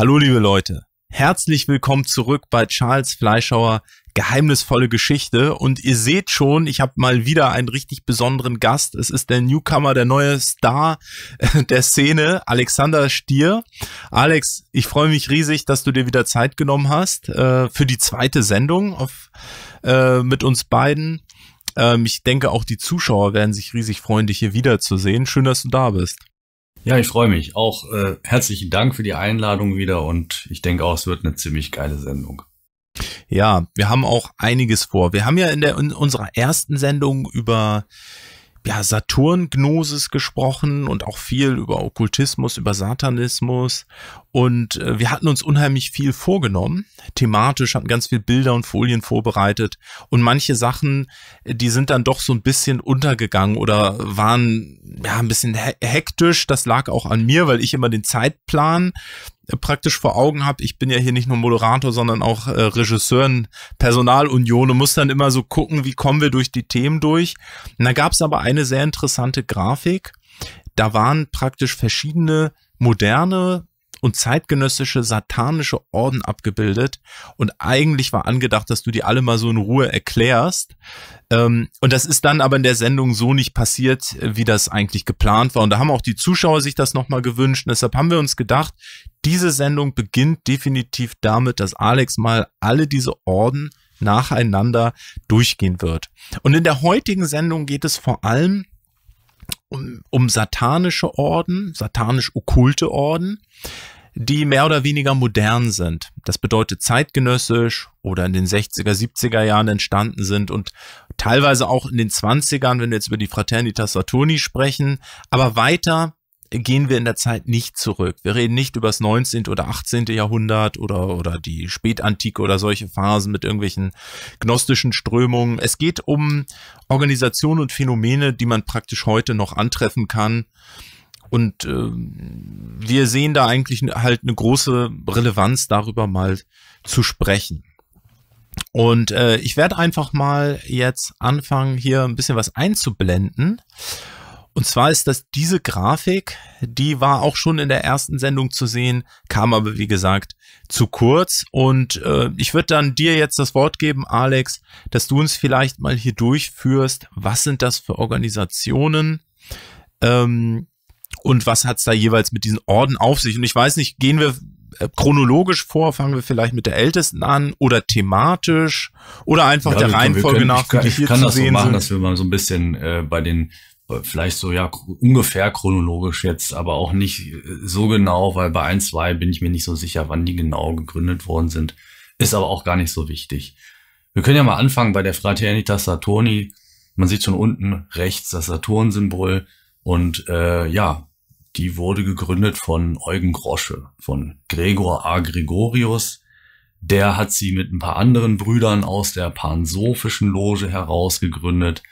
Hallo liebe Leute, herzlich willkommen zurück bei Charles Fleischhauer Geheimnisvolle Geschichte und ihr seht schon, ich habe mal wieder einen richtig besonderen Gast. Es ist der Newcomer, der neue Star der Szene, Alexander Stier. Alex, ich freue mich riesig, dass du dir wieder Zeit genommen hast äh, für die zweite Sendung auf, äh, mit uns beiden. Ähm, ich denke, auch die Zuschauer werden sich riesig freuen, dich hier wiederzusehen. Schön, dass du da bist. Ja, ich freue mich. Auch äh, herzlichen Dank für die Einladung wieder und ich denke auch, es wird eine ziemlich geile Sendung. Ja, wir haben auch einiges vor. Wir haben ja in, der, in unserer ersten Sendung über ja, Saturn-Gnosis gesprochen und auch viel über Okkultismus, über Satanismus. Und äh, wir hatten uns unheimlich viel vorgenommen, thematisch, hatten ganz viele Bilder und Folien vorbereitet. Und manche Sachen, äh, die sind dann doch so ein bisschen untergegangen oder waren ja ein bisschen hektisch. Das lag auch an mir, weil ich immer den Zeitplan praktisch vor Augen habe. Ich bin ja hier nicht nur Moderator, sondern auch äh, Regisseur in Personalunion und muss dann immer so gucken, wie kommen wir durch die Themen durch. Und da gab es aber eine sehr interessante Grafik. Da waren praktisch verschiedene moderne und zeitgenössische satanische Orden abgebildet. Und eigentlich war angedacht, dass du die alle mal so in Ruhe erklärst. Ähm, und das ist dann aber in der Sendung so nicht passiert, wie das eigentlich geplant war. Und da haben auch die Zuschauer sich das nochmal gewünscht. Und deshalb haben wir uns gedacht, diese Sendung beginnt definitiv damit, dass Alex mal alle diese Orden nacheinander durchgehen wird. Und in der heutigen Sendung geht es vor allem um, um satanische Orden, satanisch-okkulte Orden, die mehr oder weniger modern sind. Das bedeutet zeitgenössisch oder in den 60er, 70er Jahren entstanden sind und teilweise auch in den 20ern, wenn wir jetzt über die Fraternitas Saturni sprechen, aber weiter gehen wir in der Zeit nicht zurück. Wir reden nicht über das 19. oder 18. Jahrhundert oder, oder die Spätantike oder solche Phasen mit irgendwelchen gnostischen Strömungen. Es geht um Organisationen und Phänomene, die man praktisch heute noch antreffen kann. Und äh, wir sehen da eigentlich halt eine große Relevanz, darüber mal zu sprechen. Und äh, ich werde einfach mal jetzt anfangen, hier ein bisschen was einzublenden. Und zwar ist das diese Grafik, die war auch schon in der ersten Sendung zu sehen, kam aber wie gesagt zu kurz. Und äh, ich würde dann dir jetzt das Wort geben, Alex, dass du uns vielleicht mal hier durchführst. Was sind das für Organisationen? Ähm, und was hat's da jeweils mit diesen Orden auf sich? Und ich weiß nicht, gehen wir äh, chronologisch vor, fangen wir vielleicht mit der ältesten an oder thematisch oder einfach ja, der also Reihenfolge nach. Ich kann, ich kann das so machen, sind. dass wir mal so ein bisschen äh, bei den vielleicht so ja ungefähr chronologisch jetzt, aber auch nicht äh, so genau, weil bei ein, zwei bin ich mir nicht so sicher, wann die genau gegründet worden sind. Ist aber auch gar nicht so wichtig. Wir können ja mal anfangen bei der Fraternitas Saturni. Man sieht schon unten rechts das Saturn-Symbol und äh, ja, die wurde gegründet von Eugen Grosche, von Gregor A. Gregorius. Der hat sie mit ein paar anderen Brüdern aus der pansophischen Loge heraus gegründet.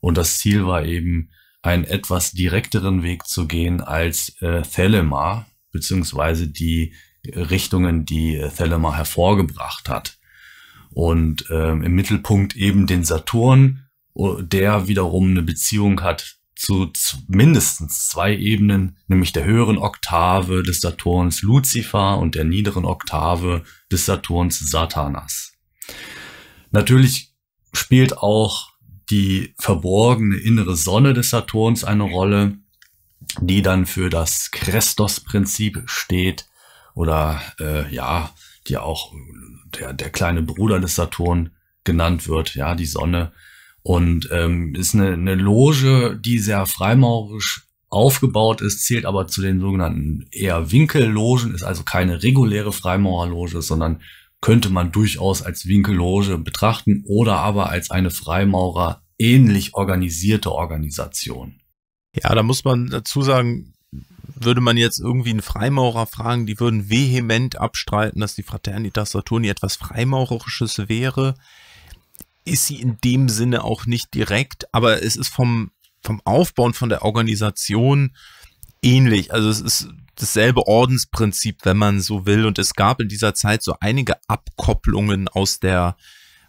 Und das Ziel war eben, einen etwas direkteren Weg zu gehen als äh, Thelema, beziehungsweise die Richtungen, die äh, Thelema hervorgebracht hat. Und ähm, im Mittelpunkt eben den Saturn, der wiederum eine Beziehung hat zu mindestens zwei Ebenen, nämlich der höheren Oktave des Saturns Luzifer und der niederen Oktave des Saturns Satanas. Natürlich spielt auch die verborgene innere Sonne des Saturns eine Rolle, die dann für das Krestos-Prinzip steht oder äh, ja, die auch der, der kleine Bruder des Saturn genannt wird, ja, die Sonne. Und ähm, ist eine, eine Loge, die sehr freimaurisch aufgebaut ist, zählt aber zu den sogenannten eher Winkellogen, ist also keine reguläre Freimaurerloge, sondern könnte man durchaus als Winkelloge betrachten oder aber als eine Freimaurer ähnlich organisierte Organisation. Ja, da muss man dazu sagen, würde man jetzt irgendwie einen Freimaurer fragen, die würden vehement abstreiten, dass die Fraternitas Saturni etwas Freimaurerisches wäre. Ist sie in dem Sinne auch nicht direkt, aber es ist vom, vom Aufbau und von der Organisation ähnlich. Also es ist dasselbe Ordensprinzip, wenn man so will. Und es gab in dieser Zeit so einige Abkopplungen aus der,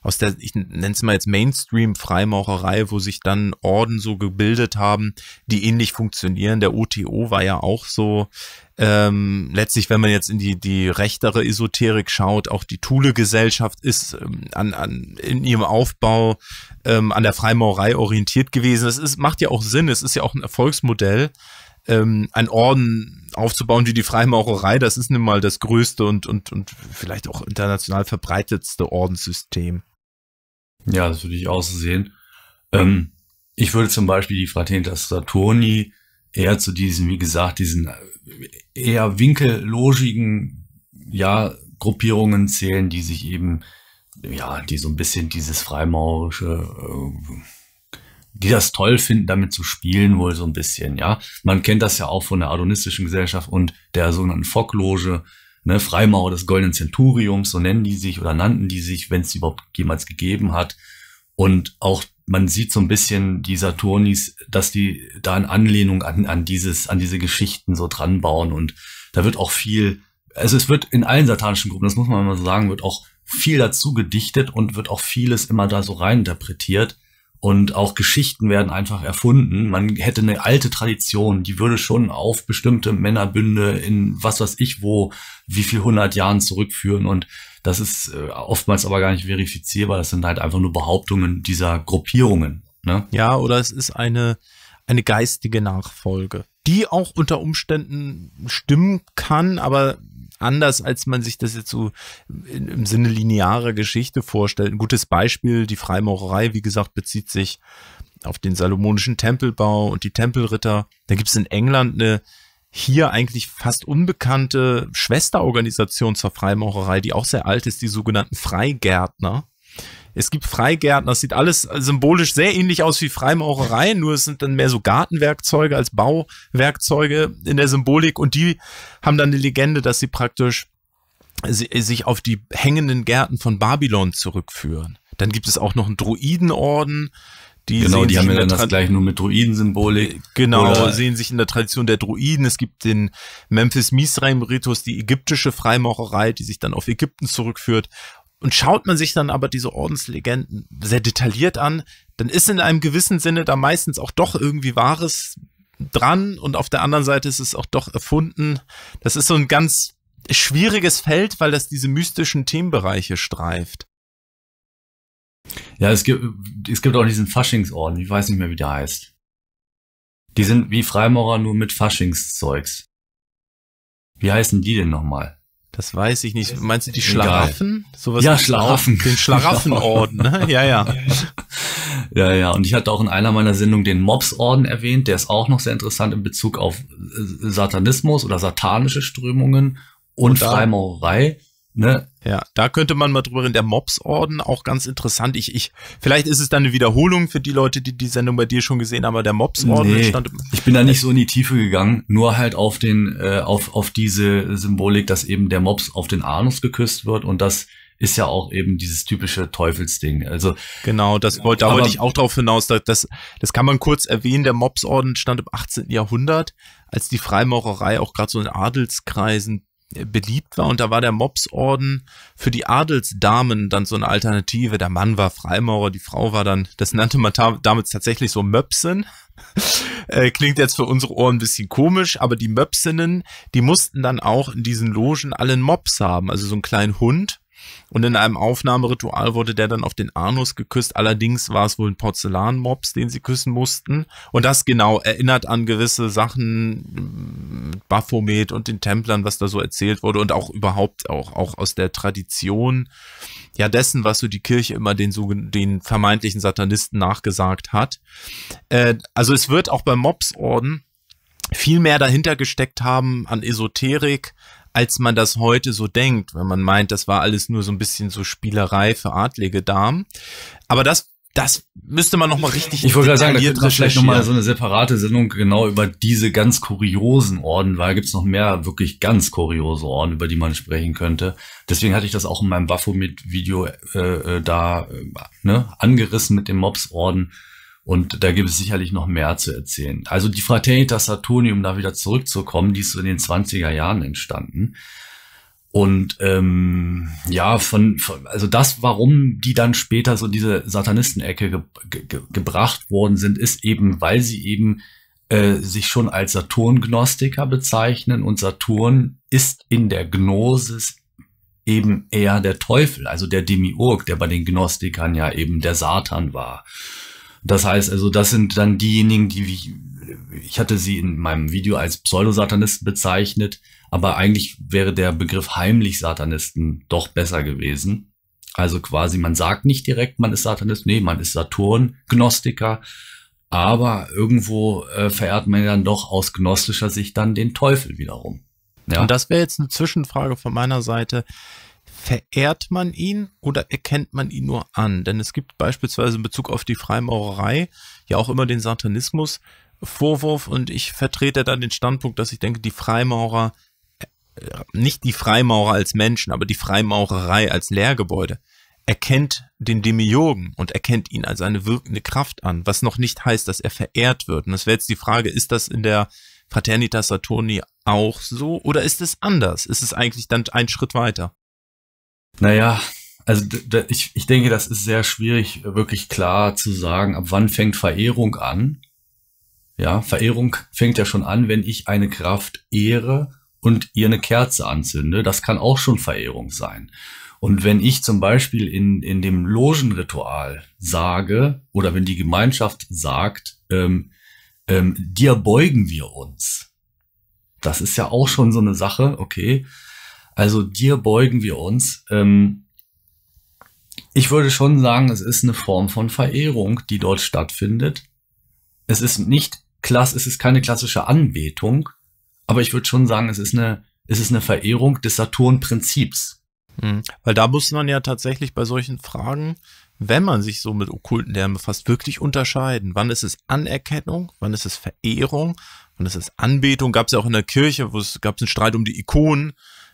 aus der, ich nenne es mal jetzt mainstream freimaucherei wo sich dann Orden so gebildet haben, die ähnlich funktionieren. Der OTO war ja auch so, ähm, letztlich, wenn man jetzt in die, die rechtere Esoterik schaut, auch die Thule-Gesellschaft ist ähm, an, an, in ihrem Aufbau ähm, an der Freimaurerei orientiert gewesen. Das ist, macht ja auch Sinn, es ist ja auch ein Erfolgsmodell ähm, ein Orden aufzubauen wie die Freimaurerei, das ist nun mal das größte und, und, und vielleicht auch international verbreitetste Ordenssystem. Ja, das würde ich auch so sehen. Ähm, ich würde zum Beispiel die Fraternitas Saturni eher zu diesen, wie gesagt, diesen eher winkellogigen, ja, Gruppierungen zählen, die sich eben, ja, die so ein bisschen dieses freimaurische äh, die das toll finden, damit zu spielen wohl so ein bisschen, ja. Man kennt das ja auch von der adonistischen Gesellschaft und der sogenannten Fockloge, ne, Freimaurer des Goldenen Zenturiums, so nennen die sich oder nannten die sich, wenn es überhaupt jemals gegeben hat. Und auch man sieht so ein bisschen die Saturnis, dass die da in Anlehnung an, an dieses, an diese Geschichten so dran bauen und da wird auch viel, also es wird in allen satanischen Gruppen, das muss man mal so sagen, wird auch viel dazu gedichtet und wird auch vieles immer da so reininterpretiert und auch Geschichten werden einfach erfunden. Man hätte eine alte Tradition, die würde schon auf bestimmte Männerbünde in was weiß ich wo, wie viel hundert Jahren zurückführen und das ist äh, oftmals aber gar nicht verifizierbar. Das sind halt einfach nur Behauptungen dieser Gruppierungen. Ne? Ja, oder es ist eine, eine geistige Nachfolge, die auch unter Umständen stimmen kann, aber anders, als man sich das jetzt so im Sinne linearer Geschichte vorstellt. Ein gutes Beispiel, die Freimaurerei, wie gesagt, bezieht sich auf den salomonischen Tempelbau und die Tempelritter. Da gibt es in England eine hier eigentlich fast unbekannte Schwesterorganisation zur Freimaurerei, die auch sehr alt ist, die sogenannten Freigärtner. Es gibt Freigärten, das sieht alles symbolisch sehr ähnlich aus wie Freimaurerei, nur es sind dann mehr so Gartenwerkzeuge als Bauwerkzeuge in der Symbolik und die haben dann die Legende, dass sie praktisch sich auf die hängenden Gärten von Babylon zurückführen. Dann gibt es auch noch einen Druidenorden, die genau, die haben ja dann das gleich nur mit Druidensymbolik. Genau, oder sehen sich in der Tradition der Druiden. Es gibt den Memphis Misraim Ritus, die ägyptische Freimaurerei, die sich dann auf Ägypten zurückführt. Und schaut man sich dann aber diese Ordenslegenden sehr detailliert an, dann ist in einem gewissen Sinne da meistens auch doch irgendwie Wahres dran und auf der anderen Seite ist es auch doch erfunden. Das ist so ein ganz schwieriges Feld, weil das diese mystischen Themenbereiche streift. Ja, es gibt, es gibt auch diesen Faschingsorden, ich weiß nicht mehr, wie der heißt. Die sind wie Freimaurer nur mit Faschingszeugs. Wie heißen die denn nochmal? Das weiß ich nicht. Meinst du die Schlaraffen? Sowas ja, Schlaraffen. Den Schlaraffenorden, ne? Ja, ja. ja, ja. Und ich hatte auch in einer meiner Sendungen den Mobsorden erwähnt. Der ist auch noch sehr interessant in Bezug auf äh, Satanismus oder satanische Strömungen und, und Freimaurerei. Ne? Ja, da könnte man mal drüber reden. Der Mobsorden auch ganz interessant. Ich, ich, vielleicht ist es dann eine Wiederholung für die Leute, die die Sendung bei dir schon gesehen haben, aber der Mobsorden nee, stand. Ich bin da nicht so in die Tiefe gegangen, nur halt auf den, äh, auf, auf diese Symbolik, dass eben der Mobs auf den Anus geküsst wird und das ist ja auch eben dieses typische Teufelsding. Also genau, das wollte, da wollte ich auch drauf hinaus. das, das kann man kurz erwähnen. Der Mobsorden stand im 18. Jahrhundert, als die Freimaurerei auch gerade so in Adelskreisen beliebt war und da war der Mopsorden für die Adelsdamen dann so eine Alternative. Der Mann war Freimaurer, die Frau war dann, das nannte man damals tatsächlich so Möpsen. Äh, klingt jetzt für unsere Ohren ein bisschen komisch, aber die Möpsinnen, die mussten dann auch in diesen Logen allen Mops haben, also so einen kleinen Hund, und in einem Aufnahmeritual wurde der dann auf den Anus geküsst. Allerdings war es wohl ein Porzellanmops, den sie küssen mussten. Und das genau erinnert an gewisse Sachen, mm, Baphomet und den Templern, was da so erzählt wurde und auch überhaupt auch, auch aus der Tradition, ja, dessen, was so die Kirche immer den, so, den vermeintlichen Satanisten nachgesagt hat. Äh, also es wird auch beim Mopsorden viel mehr dahinter gesteckt haben an Esoterik, als man das heute so denkt, wenn man meint, das war alles nur so ein bisschen so Spielerei für adlige Damen. Aber das das müsste man nochmal richtig Ich wollte gerade sagen, da gibt es vielleicht nochmal so eine separate Sendung genau über diese ganz kuriosen Orden, weil gibt es noch mehr wirklich ganz kuriose Orden, über die man sprechen könnte. Deswegen hatte ich das auch in meinem Baphomet-Video äh, äh da äh, ne, angerissen mit dem Mobs-Orden, und da gibt es sicherlich noch mehr zu erzählen. Also die Fraternitas Saturni, um da wieder zurückzukommen, die ist so in den 20er Jahren entstanden. Und ähm, ja, von, von, also das, warum die dann später so diese Satanistenecke ge ge gebracht worden sind, ist eben, weil sie eben äh, sich schon als Saturn-Gnostiker bezeichnen und Saturn ist in der Gnosis eben eher der Teufel, also der Demiurg, der bei den Gnostikern ja eben der Satan war. Das heißt also, das sind dann diejenigen, die ich, ich hatte sie in meinem Video als Pseudosatanisten bezeichnet, aber eigentlich wäre der Begriff heimlich Satanisten doch besser gewesen. Also quasi, man sagt nicht direkt, man ist Satanist, nee, man ist Saturn-Gnostiker, aber irgendwo äh, verehrt man dann doch aus gnostischer Sicht dann den Teufel wiederum. Ja? Und das wäre jetzt eine Zwischenfrage von meiner Seite verehrt man ihn oder erkennt man ihn nur an? Denn es gibt beispielsweise in Bezug auf die Freimaurerei ja auch immer den Satanismus Vorwurf und ich vertrete da den Standpunkt, dass ich denke, die Freimaurer, äh, nicht die Freimaurer als Menschen, aber die Freimaurerei als Lehrgebäude erkennt den Demiurgen und erkennt ihn als eine wirkende Kraft an, was noch nicht heißt, dass er verehrt wird. Und das wäre jetzt die Frage, ist das in der Fraternitas Saturni auch so oder ist es anders? Ist es eigentlich dann ein Schritt weiter? Naja, also ich, ich denke, das ist sehr schwierig, wirklich klar zu sagen, ab wann fängt Verehrung an. Ja, Verehrung fängt ja schon an, wenn ich eine Kraft ehre und ihr eine Kerze anzünde. Das kann auch schon Verehrung sein. Und wenn ich zum Beispiel in, in dem Logenritual sage, oder wenn die Gemeinschaft sagt, ähm, ähm, dir beugen wir uns. Das ist ja auch schon so eine Sache, okay, also dir beugen wir uns. Ähm, ich würde schon sagen, es ist eine Form von Verehrung, die dort stattfindet. Es ist nicht klass, es ist keine klassische Anbetung, aber ich würde schon sagen, es ist eine, es ist eine Verehrung des Saturn-Prinzips. Mhm. Weil da muss man ja tatsächlich bei solchen Fragen, wenn man sich so mit okkulten Lehren befasst, wirklich unterscheiden. Wann ist es Anerkennung? Wann ist es Verehrung? Wann ist es Anbetung? Gab es ja auch in der Kirche, wo es gab es einen Streit um die Ikonen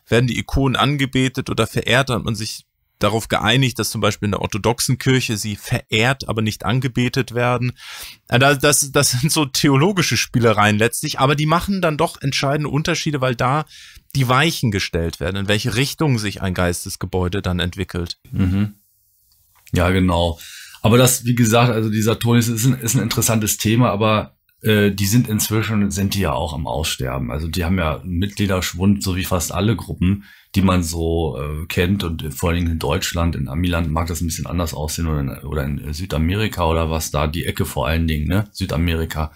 werden die Ikonen angebetet oder verehrt, hat man sich darauf geeinigt, dass zum Beispiel in der orthodoxen Kirche sie verehrt, aber nicht angebetet werden. Äh, das, das, das sind so theologische Spielereien letztlich, aber die machen dann doch entscheidende Unterschiede, weil da die Weichen gestellt werden, in welche Richtung sich ein Geistesgebäude dann entwickelt. Mhm. Ja, genau. Aber das, wie gesagt, also dieser Ton ist, ist, ein, ist ein interessantes Thema, aber äh, die sind inzwischen, sind die ja auch am Aussterben. Also die haben ja Mitgliederschwund, so wie fast alle Gruppen, die man so äh, kennt. Und vor allen Dingen in Deutschland, in Amiland mag das ein bisschen anders aussehen oder in, oder in Südamerika oder was da, die Ecke vor allen Dingen, ne? Südamerika.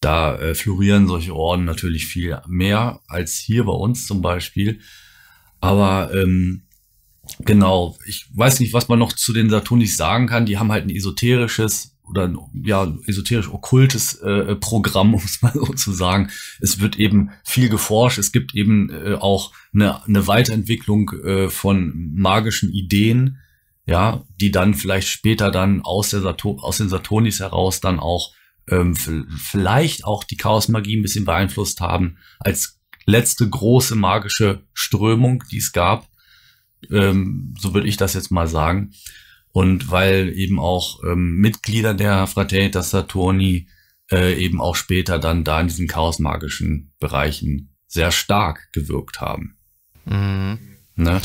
Da äh, florieren solche Orden natürlich viel mehr als hier bei uns zum Beispiel. Aber ähm, genau, ich weiß nicht, was man noch zu den Saturnis sagen kann. Die haben halt ein esoterisches oder ein, ja, esoterisch-okkultes äh, Programm, um es mal so zu sagen. Es wird eben viel geforscht. Es gibt eben äh, auch eine, eine Weiterentwicklung äh, von magischen Ideen, ja, die dann vielleicht später dann aus, der Saturn, aus den Saturnis heraus dann auch ähm, vielleicht auch die Chaosmagie ein bisschen beeinflusst haben als letzte große magische Strömung, die es gab. Ähm, so würde ich das jetzt mal sagen. Und weil eben auch ähm, Mitglieder der Fraternita Saturni äh, eben auch später dann da in diesen chaosmagischen Bereichen sehr stark gewirkt haben. Mhm. Ne?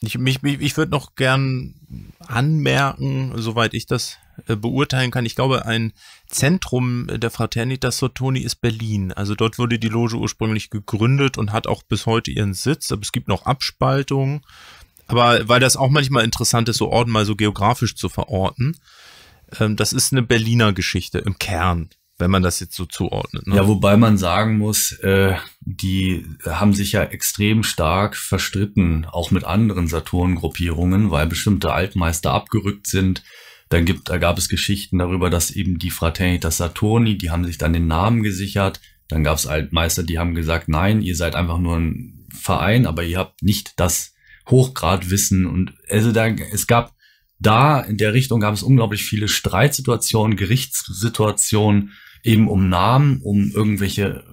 Ich, mich, mich, ich würde noch gern anmerken, soweit ich das äh, beurteilen kann. Ich glaube, ein Zentrum der Fraternitas Sotoni ist Berlin. Also dort wurde die Loge ursprünglich gegründet und hat auch bis heute ihren Sitz. Aber es gibt noch Abspaltungen aber weil das auch manchmal interessant ist, so Orden mal so geografisch zu verorten, ähm, das ist eine Berliner Geschichte im Kern, wenn man das jetzt so zuordnet. Ne? Ja, wobei man sagen muss, äh, die haben sich ja extrem stark verstritten, auch mit anderen Saturn-Gruppierungen, weil bestimmte Altmeister abgerückt sind. Dann gibt, da gab es Geschichten darüber, dass eben die Fraternitas Saturni, die haben sich dann den Namen gesichert. Dann gab es Altmeister, die haben gesagt, nein, ihr seid einfach nur ein Verein, aber ihr habt nicht das Hochgradwissen. Und also da, es gab da in der Richtung gab es unglaublich viele Streitsituationen, Gerichtssituationen, eben um Namen, um irgendwelche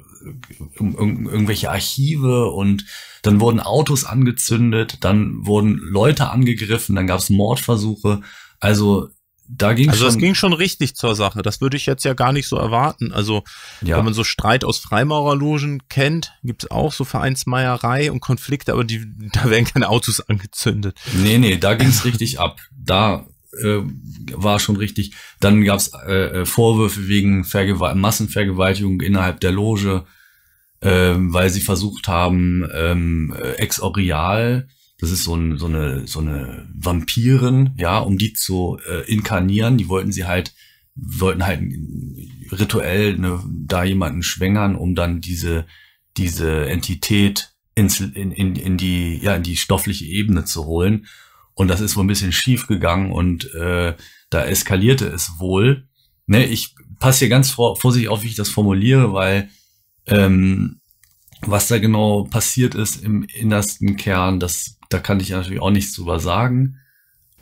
um, um, irgendwelche Archive und dann wurden Autos angezündet, dann wurden Leute angegriffen, dann gab es Mordversuche. Also da ging also schon, das ging schon richtig zur Sache. Das würde ich jetzt ja gar nicht so erwarten. Also ja. wenn man so Streit aus Freimaurerlogen kennt, gibt's auch so Vereinsmeierei und Konflikte, aber die, da werden keine Autos angezündet. Nee, nee, da ging's richtig ab. Da äh, war schon richtig. Dann gab's äh, äh Vorwürfe wegen Vergew Massenvergewaltigung innerhalb der Loge, äh, weil sie versucht haben, ähm, äh, Ex-Orial das ist so, ein, so, eine, so eine Vampirin, ja, um die zu äh, inkarnieren. Die wollten sie halt, wollten halt rituell ne, da jemanden schwängern, um dann diese, diese Entität ins, in, in, in, die, ja, in die stoffliche Ebene zu holen. Und das ist wohl ein bisschen schief gegangen und äh, da eskalierte es wohl. Ne, ich passe hier ganz vor, vorsichtig auf, wie ich das formuliere, weil ähm, was da genau passiert ist im innersten Kern, das, da kann ich natürlich auch nichts drüber sagen.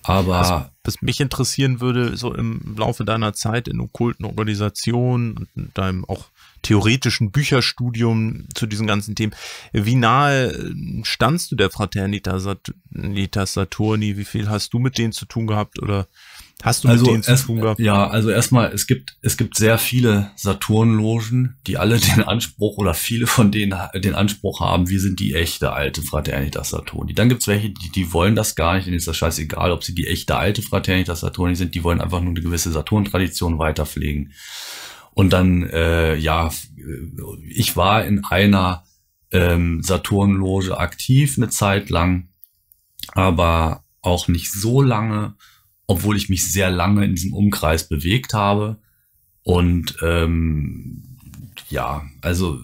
Aber. Also, was mich interessieren würde, so im Laufe deiner Zeit in okkulten Organisationen und deinem auch theoretischen Bücherstudium zu diesen ganzen Themen. Wie nahe standst du der Fraternita Saturni? Wie viel hast du mit denen zu tun gehabt oder Hast du also mit denen erst, zu tun gehabt? Ja, also erstmal, es gibt, es gibt sehr viele Saturnlogen, die alle den Anspruch oder viele von denen den Anspruch haben, wir sind die echte alte Fraternitas Saturni. Dann gibt's welche, die, die wollen das gar nicht, denen ist das scheißegal, ob sie die echte alte Fraternitas Saturni sind, die wollen einfach nur eine gewisse Saturn-Tradition weiterpflegen. Und dann, äh, ja, äh, ich war in einer ähm, Saturnloge aktiv eine Zeit lang, aber auch nicht so lange obwohl ich mich sehr lange in diesem Umkreis bewegt habe. Und ähm, ja, also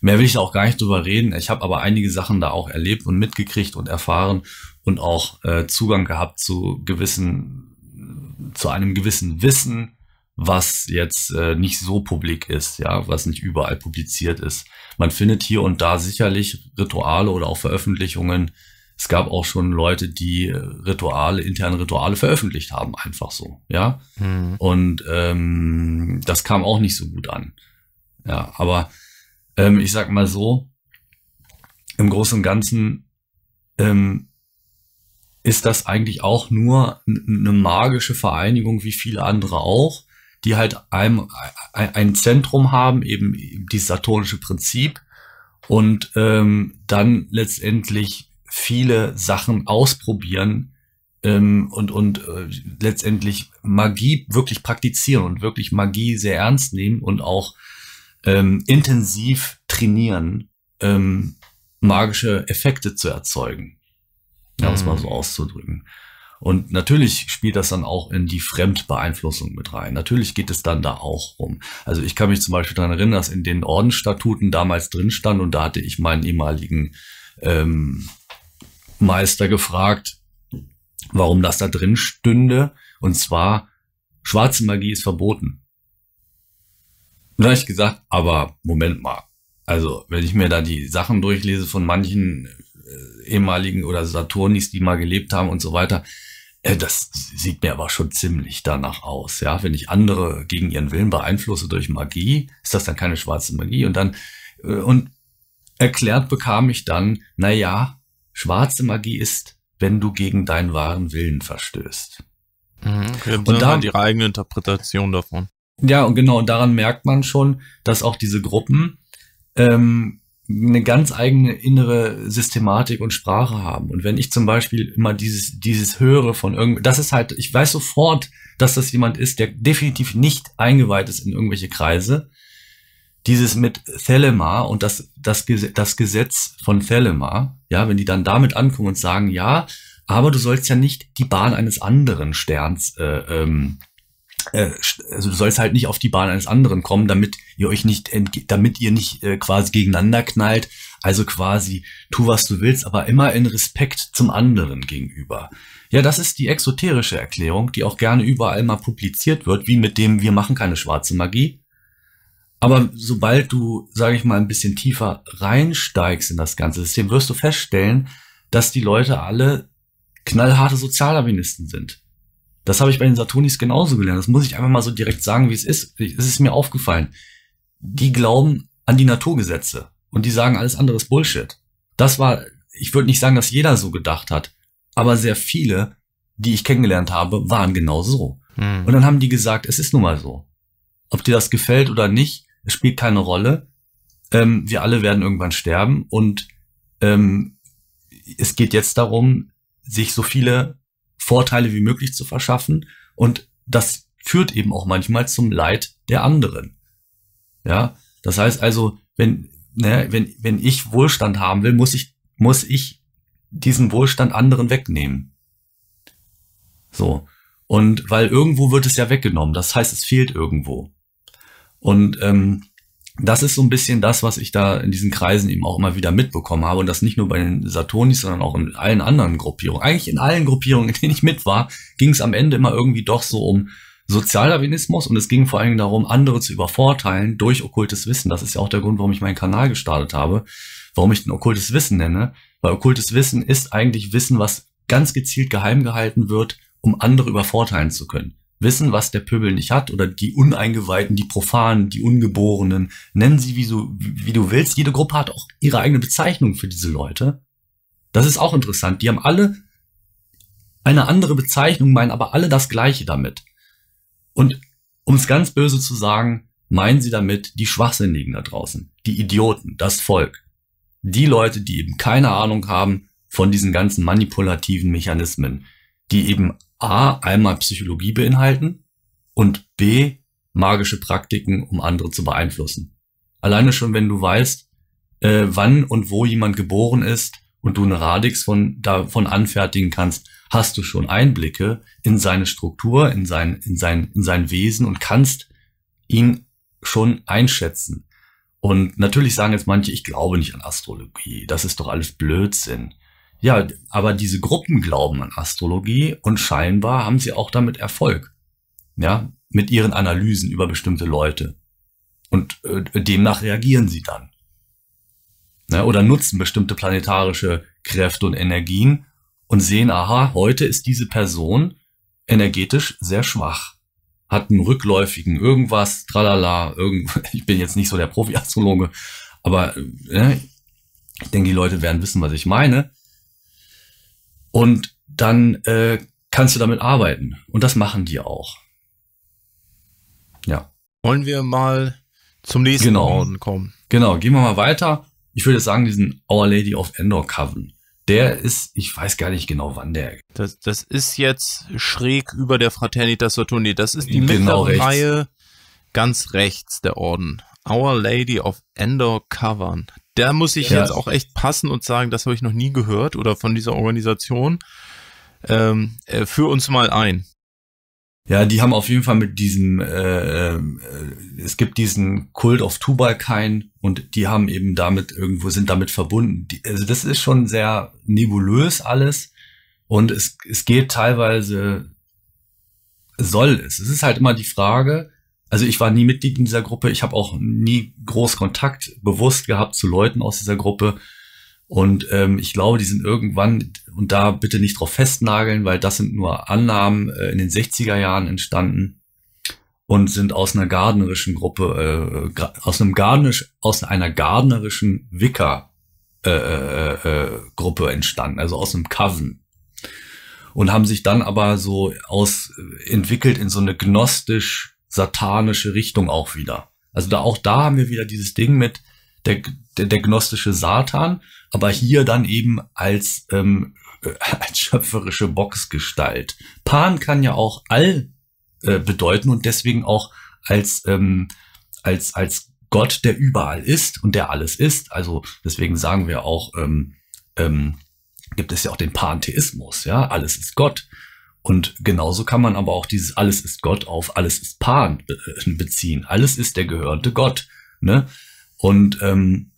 mehr will ich da auch gar nicht drüber reden. Ich habe aber einige Sachen da auch erlebt und mitgekriegt und erfahren und auch äh, Zugang gehabt zu gewissen, zu einem gewissen Wissen, was jetzt äh, nicht so publik ist, ja, was nicht überall publiziert ist. Man findet hier und da sicherlich Rituale oder auch Veröffentlichungen, es gab auch schon Leute, die äh, Rituale, interne Rituale veröffentlicht haben, einfach so, ja. Mhm. Und ähm, das kam auch nicht so gut an. Ja, aber ähm, ich sag mal so, im Großen und Ganzen ähm, ist das eigentlich auch nur eine magische Vereinigung, wie viele andere auch, die halt einem, äh, ein Zentrum haben, eben dieses saturnische Prinzip, und ähm, dann letztendlich viele Sachen ausprobieren ähm, und, und äh, letztendlich Magie wirklich praktizieren und wirklich Magie sehr ernst nehmen und auch ähm, intensiv trainieren, ähm, magische Effekte zu erzeugen. Ja, um es mal so mhm. auszudrücken. Und natürlich spielt das dann auch in die Fremdbeeinflussung mit rein. Natürlich geht es dann da auch rum. Also ich kann mich zum Beispiel daran erinnern, dass in den Ordensstatuten damals drin stand und da hatte ich meinen ehemaligen ähm, Meister gefragt, warum das da drin stünde. Und zwar, schwarze Magie ist verboten. Und da habe ich gesagt, aber Moment mal. Also, wenn ich mir da die Sachen durchlese von manchen äh, ehemaligen oder Saturnis, die mal gelebt haben und so weiter, äh, das sieht mir aber schon ziemlich danach aus. Ja, wenn ich andere gegen ihren Willen beeinflusse durch Magie, ist das dann keine schwarze Magie? Und dann, äh, und erklärt bekam ich dann, na ja, Schwarze Magie ist, wenn du gegen deinen wahren Willen verstößt. Mhm, okay, und da halt ihre eigene Interpretation davon. Ja, und genau, und daran merkt man schon, dass auch diese Gruppen ähm, eine ganz eigene innere Systematik und Sprache haben. Und wenn ich zum Beispiel immer dieses, dieses höre von irgend, das ist halt, ich weiß sofort, dass das jemand ist, der definitiv nicht eingeweiht ist in irgendwelche Kreise, dieses mit Thelema und das, das, das Gesetz von Thelema, ja, wenn die dann damit ankommen und sagen, ja, aber du sollst ja nicht die Bahn eines anderen Sterns, äh, ähm, äh, also du sollst halt nicht auf die Bahn eines anderen kommen, damit ihr euch nicht, damit ihr nicht äh, quasi gegeneinander knallt. Also quasi, tu was du willst, aber immer in Respekt zum anderen gegenüber. Ja, das ist die exoterische Erklärung, die auch gerne überall mal publiziert wird, wie mit dem, wir machen keine schwarze Magie, aber sobald du, sage ich mal, ein bisschen tiefer reinsteigst in das ganze System, wirst du feststellen, dass die Leute alle knallharte Sozialarbeitisten sind. Das habe ich bei den Saturnis genauso gelernt. Das muss ich einfach mal so direkt sagen, wie es ist. Es ist mir aufgefallen. Die glauben an die Naturgesetze und die sagen alles anderes Bullshit. Das war, ich würde nicht sagen, dass jeder so gedacht hat, aber sehr viele, die ich kennengelernt habe, waren genau so. Hm. Und dann haben die gesagt, es ist nun mal so. Ob dir das gefällt oder nicht, es spielt keine Rolle. Ähm, wir alle werden irgendwann sterben und ähm, es geht jetzt darum, sich so viele Vorteile wie möglich zu verschaffen und das führt eben auch manchmal zum Leid der anderen. Ja, das heißt also, wenn ne, wenn wenn ich Wohlstand haben will, muss ich muss ich diesen Wohlstand anderen wegnehmen. So und weil irgendwo wird es ja weggenommen, das heißt, es fehlt irgendwo. Und ähm, das ist so ein bisschen das, was ich da in diesen Kreisen eben auch immer wieder mitbekommen habe. Und das nicht nur bei den Saturnis, sondern auch in allen anderen Gruppierungen. Eigentlich in allen Gruppierungen, in denen ich mit war, ging es am Ende immer irgendwie doch so um Sozialdarwinismus und es ging vor allen Dingen darum, andere zu übervorteilen durch okkultes Wissen. Das ist ja auch der Grund, warum ich meinen Kanal gestartet habe, warum ich den okkultes Wissen nenne. Weil okkultes Wissen ist eigentlich Wissen, was ganz gezielt geheim gehalten wird, um andere übervorteilen zu können wissen, was der Pöbel nicht hat oder die Uneingeweihten, die Profanen, die Ungeborenen, nennen sie wie, so, wie du willst. Jede Gruppe hat auch ihre eigene Bezeichnung für diese Leute. Das ist auch interessant. Die haben alle eine andere Bezeichnung, meinen aber alle das Gleiche damit. Und um es ganz böse zu sagen, meinen sie damit die Schwachsinnigen da draußen, die Idioten, das Volk. Die Leute, die eben keine Ahnung haben von diesen ganzen manipulativen Mechanismen, die eben A einmal Psychologie beinhalten und B magische Praktiken, um andere zu beeinflussen. Alleine schon, wenn du weißt, äh, wann und wo jemand geboren ist und du eine Radix von, davon anfertigen kannst, hast du schon Einblicke in seine Struktur, in sein, in sein, in sein Wesen und kannst ihn schon einschätzen. Und natürlich sagen jetzt manche, ich glaube nicht an Astrologie, das ist doch alles Blödsinn. Ja, aber diese Gruppen glauben an Astrologie und scheinbar haben sie auch damit Erfolg. Ja, mit ihren Analysen über bestimmte Leute. Und äh, demnach reagieren sie dann. Ja, ne, oder nutzen bestimmte planetarische Kräfte und Energien und sehen, aha, heute ist diese Person energetisch sehr schwach. Hat einen rückläufigen irgendwas, tralala, irgend, ich bin jetzt nicht so der Profi-Astrologe, aber äh, ne, ich denke, die Leute werden wissen, was ich meine. Und dann äh, kannst du damit arbeiten. Und das machen die auch. Ja. Wollen wir mal zum nächsten genau. Orden kommen? Genau, gehen wir mal weiter. Ich würde sagen, diesen Our Lady of Endor Coven. Der ist, ich weiß gar nicht genau, wann der. Das, das ist jetzt schräg über der Fraternitas Saturni. Das ist die genau mittlere Reihe ganz rechts der Orden. Our Lady of Endor Cavern. Da muss ich ja. jetzt auch echt passen und sagen, das habe ich noch nie gehört oder von dieser Organisation. Ähm, äh, führ uns mal ein. Ja, die haben auf jeden Fall mit diesem, äh, äh, es gibt diesen Kult of Tubalkain und die haben eben damit irgendwo sind damit verbunden. Die, also das ist schon sehr nebulös alles und es, es geht teilweise soll es. Es ist halt immer die Frage, also ich war nie Mitglied in dieser Gruppe. Ich habe auch nie groß Kontakt bewusst gehabt zu Leuten aus dieser Gruppe. Und ähm, ich glaube, die sind irgendwann, und da bitte nicht drauf festnageln, weil das sind nur Annahmen äh, in den 60er Jahren entstanden und sind aus einer gardnerischen Gruppe, äh, aus einem gardnerisch, aus einer gardnerischen Wicker äh, äh, äh, Gruppe entstanden, also aus einem Coven. Und haben sich dann aber so aus äh, entwickelt in so eine gnostisch satanische Richtung auch wieder. Also da auch da haben wir wieder dieses Ding mit der, der, der gnostische Satan, aber hier dann eben als, ähm, äh, als schöpferische Boxgestalt. Pan kann ja auch all äh, bedeuten und deswegen auch als, ähm, als, als Gott, der überall ist und der alles ist. Also deswegen sagen wir auch, ähm, ähm, gibt es ja auch den Pantheismus, ja, alles ist Gott. Und genauso kann man aber auch dieses Alles ist Gott auf Alles ist Pan äh, beziehen. Alles ist der gehörnte Gott. Ne? Und ähm,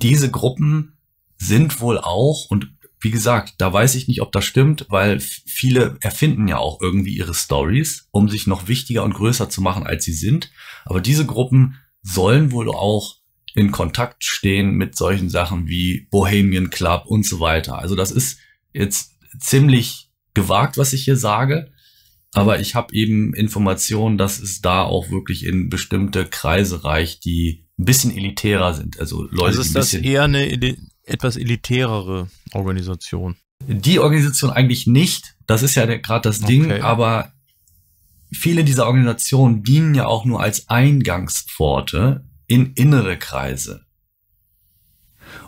diese Gruppen sind wohl auch, und wie gesagt, da weiß ich nicht, ob das stimmt, weil viele erfinden ja auch irgendwie ihre Stories, um sich noch wichtiger und größer zu machen, als sie sind. Aber diese Gruppen sollen wohl auch in Kontakt stehen mit solchen Sachen wie Bohemian Club und so weiter. Also das ist jetzt ziemlich gewagt, was ich hier sage. Aber ich habe eben Informationen, dass es da auch wirklich in bestimmte Kreise reicht, die ein bisschen elitärer sind. Also Leute, also ist das eher eine Eli etwas elitärere Organisation? Die Organisation eigentlich nicht. Das ist ja gerade das Ding. Aber viele dieser Organisationen dienen ja auch nur als Eingangspforte in innere Kreise.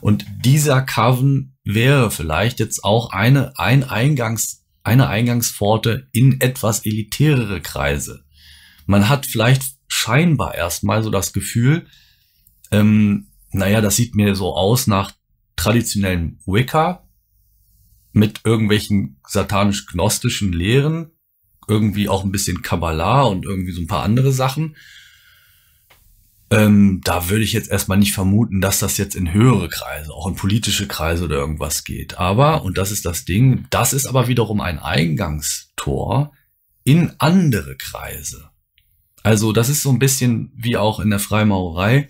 Und dieser Coven wäre vielleicht jetzt auch eine, ein Eingangspforte eine Eingangspforte in etwas elitärere Kreise. Man hat vielleicht scheinbar erstmal so das Gefühl, ähm, naja, das sieht mir so aus nach traditionellen Wicca mit irgendwelchen satanisch-gnostischen Lehren, irgendwie auch ein bisschen Kabbalah und irgendwie so ein paar andere Sachen. Ähm, da würde ich jetzt erstmal nicht vermuten, dass das jetzt in höhere Kreise, auch in politische Kreise oder irgendwas geht. Aber, und das ist das Ding, das ist aber wiederum ein Eingangstor in andere Kreise. Also das ist so ein bisschen wie auch in der Freimaurerei.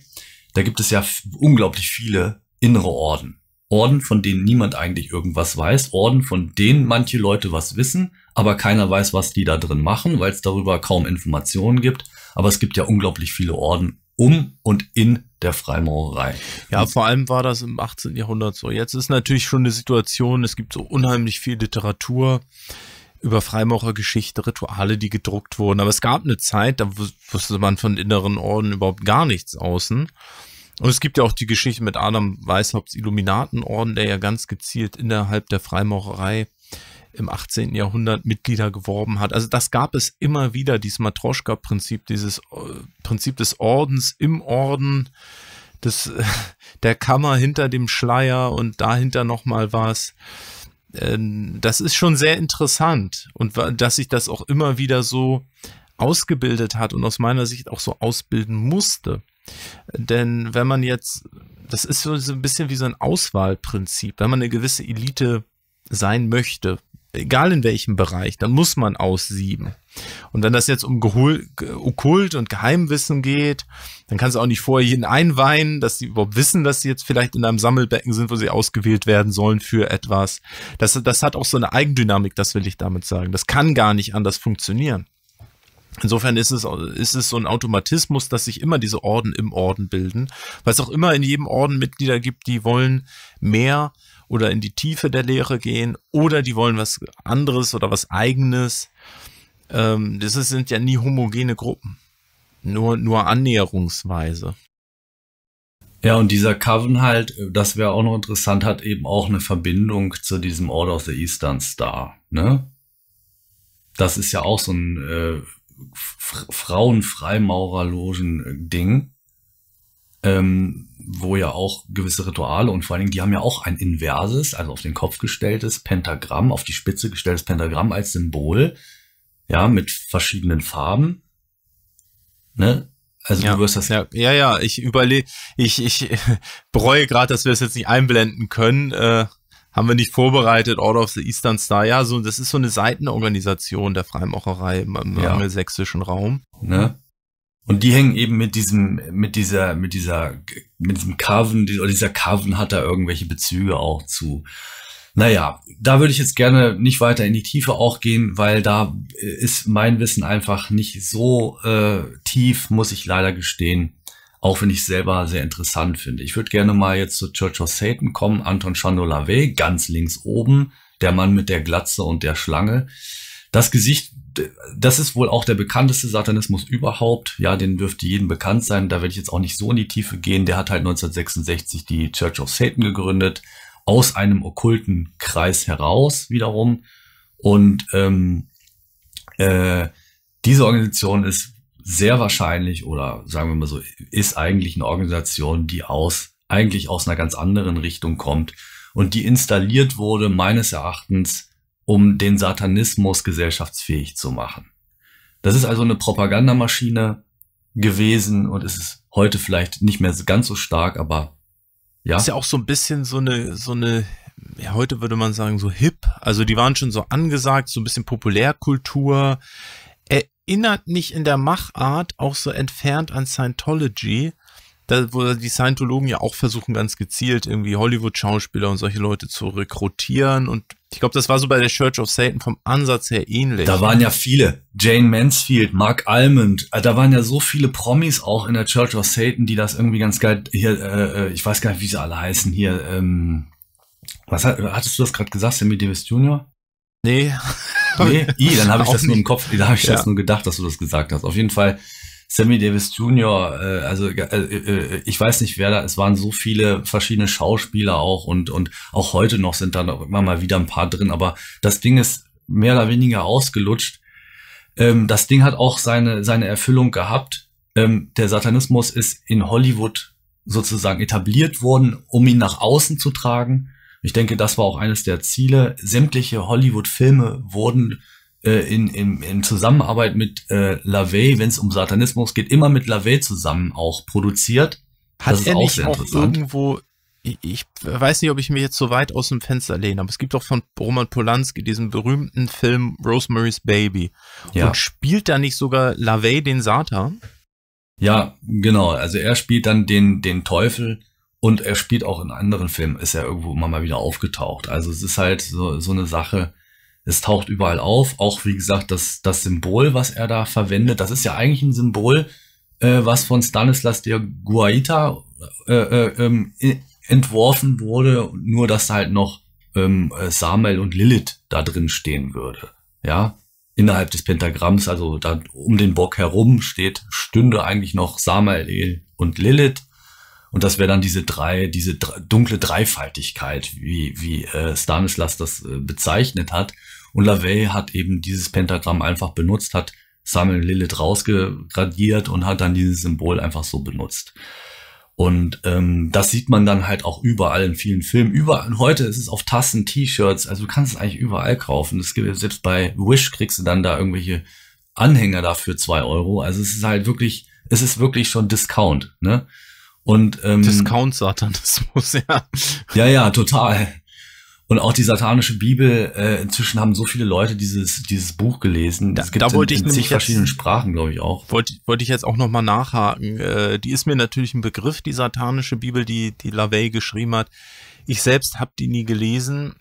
Da gibt es ja unglaublich viele innere Orden. Orden, von denen niemand eigentlich irgendwas weiß, Orden, von denen manche Leute was wissen, aber keiner weiß, was die da drin machen, weil es darüber kaum Informationen gibt. Aber es gibt ja unglaublich viele Orden um und in der Freimaurerei. Ja, vor allem war das im 18. Jahrhundert so. Jetzt ist natürlich schon eine Situation, es gibt so unheimlich viel Literatur über Freimaurergeschichte, Rituale, die gedruckt wurden. Aber es gab eine Zeit, da wusste man von inneren Orden überhaupt gar nichts außen. Und es gibt ja auch die Geschichte mit Adam Weishaupts Illuminatenorden, der ja ganz gezielt innerhalb der Freimaurerei im 18. Jahrhundert Mitglieder geworben hat. Also das gab es immer wieder, dieses Matroschka-Prinzip, dieses äh, Prinzip des Ordens im Orden, des, der Kammer hinter dem Schleier und dahinter nochmal was. Ähm, das ist schon sehr interessant und dass sich das auch immer wieder so ausgebildet hat und aus meiner Sicht auch so ausbilden musste. Denn wenn man jetzt, das ist so ein bisschen wie so ein Auswahlprinzip, wenn man eine gewisse Elite sein möchte, egal in welchem Bereich, da muss man aussieben. Und wenn das jetzt um Gehol Okkult und Geheimwissen geht, dann kannst du auch nicht vorher jeden einweihen, dass sie überhaupt wissen, dass sie jetzt vielleicht in einem Sammelbecken sind, wo sie ausgewählt werden sollen für etwas. Das, das hat auch so eine Eigendynamik, das will ich damit sagen. Das kann gar nicht anders funktionieren. Insofern ist es, ist es so ein Automatismus, dass sich immer diese Orden im Orden bilden, weil es auch immer in jedem Orden Mitglieder gibt, die wollen mehr, äh, oder in die Tiefe der Lehre gehen oder die wollen was anderes oder was eigenes. Ähm, das sind ja nie homogene Gruppen, nur, nur annäherungsweise. Ja, und dieser Coven halt, das wäre auch noch interessant, hat eben auch eine Verbindung zu diesem Order of the Eastern Star, ne? Das ist ja auch so ein äh, Frauenfreimaurerlogen-Ding. Äh, ähm, wo ja auch gewisse Rituale und vor allen Dingen, die haben ja auch ein inverses, also auf den Kopf gestelltes Pentagramm, auf die Spitze gestelltes Pentagramm als Symbol, ja, mit verschiedenen Farben. Ne? Also ja, du wirst das. Ja, ja, ja ich überlege, ich, ich bereue gerade, dass wir es das jetzt nicht einblenden können. Äh, haben wir nicht vorbereitet, Order of the Eastern Star. Ja, so, das ist so eine Seitenorganisation der Freimaucherei im, im ja. angelsächsischen Raum. Ne? Und die hängen eben mit diesem, mit dieser, mit dieser, mit diesem Carven, dieser Carven hat da irgendwelche Bezüge auch zu. Naja, da würde ich jetzt gerne nicht weiter in die Tiefe auch gehen, weil da ist mein Wissen einfach nicht so äh, tief, muss ich leider gestehen. Auch wenn ich selber sehr interessant finde. Ich würde gerne mal jetzt zu Church of Satan kommen. Anton Chandolave, ganz links oben. Der Mann mit der Glatze und der Schlange. Das Gesicht das ist wohl auch der bekannteste Satanismus überhaupt. Ja, den dürfte jedem bekannt sein. Da werde ich jetzt auch nicht so in die Tiefe gehen. Der hat halt 1966 die Church of Satan gegründet, aus einem okkulten Kreis heraus wiederum. Und ähm, äh, diese Organisation ist sehr wahrscheinlich oder sagen wir mal so, ist eigentlich eine Organisation, die aus eigentlich aus einer ganz anderen Richtung kommt und die installiert wurde meines Erachtens um den Satanismus gesellschaftsfähig zu machen. Das ist also eine Propagandamaschine gewesen und es ist heute vielleicht nicht mehr ganz so stark, aber ja. Ist ja auch so ein bisschen so eine, so eine, ja, heute würde man sagen, so hip. Also die waren schon so angesagt, so ein bisschen Populärkultur. Erinnert mich in der Machart auch so entfernt an Scientology da, wo die Scientologen ja auch versuchen, ganz gezielt irgendwie Hollywood-Schauspieler und solche Leute zu rekrutieren. Und ich glaube, das war so bei der Church of Satan vom Ansatz her ähnlich. Da waren ja viele. Jane Mansfield, Mark Almond, äh, da waren ja so viele Promis auch in der Church of Satan, die das irgendwie ganz geil hier, äh, äh, ich weiß gar nicht, wie sie alle heißen hier. Ähm, was hat, hattest du das gerade gesagt, Sammy Davis Jr.? Nee. Nee, I, dann habe ich das nicht. nur im Kopf, da habe ich ja. das nur gedacht, dass du das gesagt hast. Auf jeden Fall Sammy Davis Jr., äh, also äh, äh, äh, ich weiß nicht, wer da, es waren so viele verschiedene Schauspieler auch und, und auch heute noch sind da noch immer mal wieder ein paar drin, aber das Ding ist mehr oder weniger ausgelutscht. Ähm, das Ding hat auch seine, seine Erfüllung gehabt. Ähm, der Satanismus ist in Hollywood sozusagen etabliert worden, um ihn nach außen zu tragen. Ich denke, das war auch eines der Ziele. Sämtliche Hollywood-Filme wurden äh, in, in, in Zusammenarbeit mit äh, LaVey, wenn es um Satanismus geht, immer mit LaVey zusammen auch produziert. Hat das er nicht auch irgendwo, ich, weiß nicht, ob ich mir jetzt so weit aus dem Fenster lehne, aber es gibt auch von Roman Polanski diesen berühmten Film Rosemary's Baby. Ja. Und spielt da nicht sogar LaVey den Satan? Ja, genau. Also er spielt dann den, den Teufel und er spielt auch in anderen Filmen, ist ja irgendwo immer mal wieder aufgetaucht. Also es ist halt so, so eine Sache, es taucht überall auf. Auch wie gesagt, das, das Symbol, was er da verwendet, das ist ja eigentlich ein Symbol, äh, was von Stanislas der Guaita äh, äh, ähm, entworfen wurde, nur dass halt noch ähm, äh, Samuel und Lilith da drin stehen würde. Ja, innerhalb des Pentagramms, also da um den Bock herum steht, stünde eigentlich noch Samuel und Lilith. Und das wäre dann diese drei, diese dunkle Dreifaltigkeit, wie, wie äh, Stanislas das äh, bezeichnet hat. Und LaVey hat eben dieses Pentagramm einfach benutzt, hat Samuel Lilith rausgradiert und hat dann dieses Symbol einfach so benutzt. Und ähm, das sieht man dann halt auch überall in vielen Filmen. Überall. Und heute ist es auf Tassen, T-Shirts. Also du kannst es eigentlich überall kaufen. Das gibt, selbst bei Wish kriegst du dann da irgendwelche Anhänger dafür zwei Euro. Also es ist halt wirklich, es ist wirklich schon Discount. Ne? Und ähm, Discount-Satanismus, ja. Ja, ja, total. Und auch die satanische Bibel, äh, inzwischen haben so viele Leute dieses, dieses Buch gelesen. Das da, gibt da wollte in, in ich zig verschiedenen jetzt, Sprachen, glaube ich, auch. Wollte, wollte ich jetzt auch nochmal nachhaken. Äh, die ist mir natürlich ein Begriff, die satanische Bibel, die, die LaVey geschrieben hat. Ich selbst habe die nie gelesen,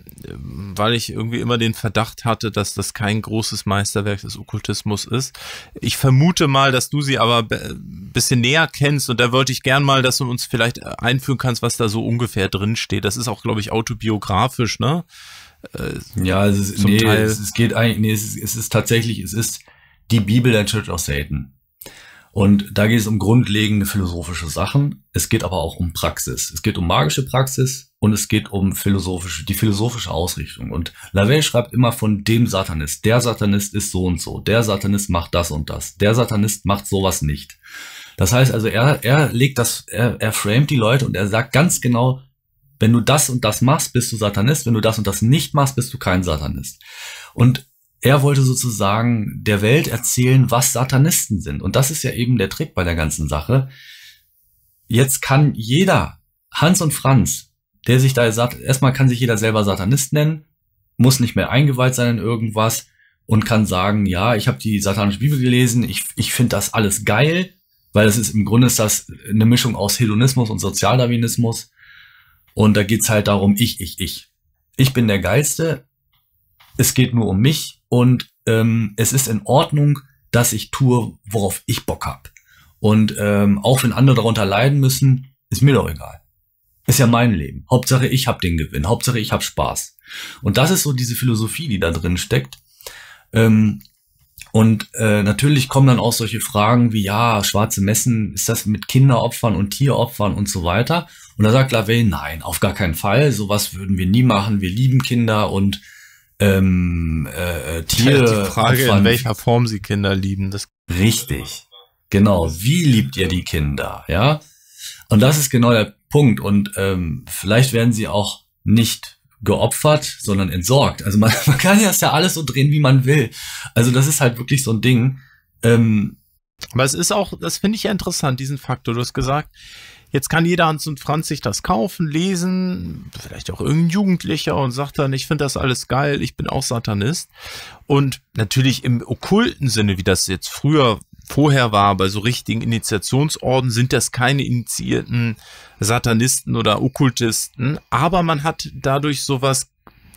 weil ich irgendwie immer den Verdacht hatte, dass das kein großes Meisterwerk des Okkultismus ist. Ich vermute mal, dass du sie aber ein bisschen näher kennst und da wollte ich gern mal, dass du uns vielleicht äh, einführen kannst, was da so ungefähr drin steht. Das ist auch, glaube ich, autobiografisch, ne? Äh, ja, es ist, Zum nee, Teil. Es, es geht eigentlich, nee, es ist, es ist tatsächlich, es ist die Bibel der Church of Satan. Und da geht es um grundlegende philosophische Sachen. Es geht aber auch um Praxis. Es geht um magische Praxis, und es geht um philosophische, die philosophische Ausrichtung. Und Lavelle schreibt immer von dem Satanist. Der Satanist ist so und so. Der Satanist macht das und das. Der Satanist macht sowas nicht. Das heißt also, er, er legt das, er, er framet die Leute und er sagt ganz genau, wenn du das und das machst, bist du Satanist. Wenn du das und das nicht machst, bist du kein Satanist. Und er wollte sozusagen der Welt erzählen, was Satanisten sind. Und das ist ja eben der Trick bei der ganzen Sache. Jetzt kann jeder, Hans und Franz, der sich da erstmal kann sich jeder selber Satanist nennen, muss nicht mehr eingeweiht sein in irgendwas und kann sagen, ja, ich habe die satanische Bibel gelesen, ich, ich finde das alles geil, weil es ist im Grunde ist das eine Mischung aus Hedonismus und Sozialdarwinismus. Und da geht's halt darum, ich, ich, ich. Ich bin der Geilste, es geht nur um mich und ähm, es ist in Ordnung, dass ich tue, worauf ich Bock hab. Und ähm, auch wenn andere darunter leiden müssen, ist mir doch egal. Ist ja mein Leben. Hauptsache ich habe den Gewinn. Hauptsache ich habe Spaß. Und das ist so diese Philosophie, die da drin steckt. Ähm, und äh, natürlich kommen dann auch solche Fragen wie, ja, schwarze Messen, ist das mit Kinderopfern und Tieropfern und so weiter? Und da sagt Lavelle, nein, auf gar keinen Fall, sowas würden wir nie machen, wir lieben Kinder und ähm, äh, äh halt Tiere. Ja, die Frage, Opfern. in welcher Form sie Kinder lieben. Das Richtig, genau, wie liebt ihr die Kinder, ja? Und das ist genau der Punkt. Und ähm, vielleicht werden sie auch nicht geopfert, sondern entsorgt. Also man, man kann das ja alles so drehen, wie man will. Also das ist halt wirklich so ein Ding. Ähm, aber es ist auch, das finde ich ja interessant, diesen Faktor. Du hast gesagt, jetzt kann jeder Hans und Franz sich das kaufen, lesen, vielleicht auch irgendein Jugendlicher und sagt dann, ich finde das alles geil, ich bin auch Satanist. Und natürlich im okkulten Sinne, wie das jetzt früher vorher war, bei so richtigen Initiationsorden, sind das keine initiierten Satanisten oder Okkultisten, aber man hat dadurch sowas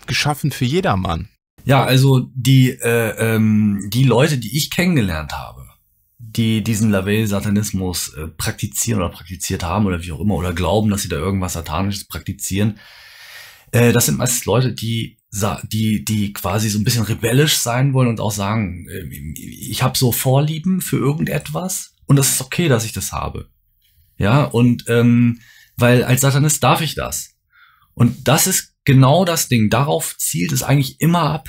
geschaffen für jedermann. Ja, also die, äh, ähm, die Leute, die ich kennengelernt habe, die diesen Lavelle-Satanismus äh, praktizieren oder praktiziert haben oder wie auch immer oder glauben, dass sie da irgendwas Satanisches praktizieren, äh, das sind meistens Leute, die die, die quasi so ein bisschen rebellisch sein wollen und auch sagen, äh, ich habe so Vorlieben für irgendetwas und das ist okay, dass ich das habe. Ja, und ähm, weil als Satanist darf ich das. Und das ist genau das Ding. Darauf zielt es eigentlich immer ab.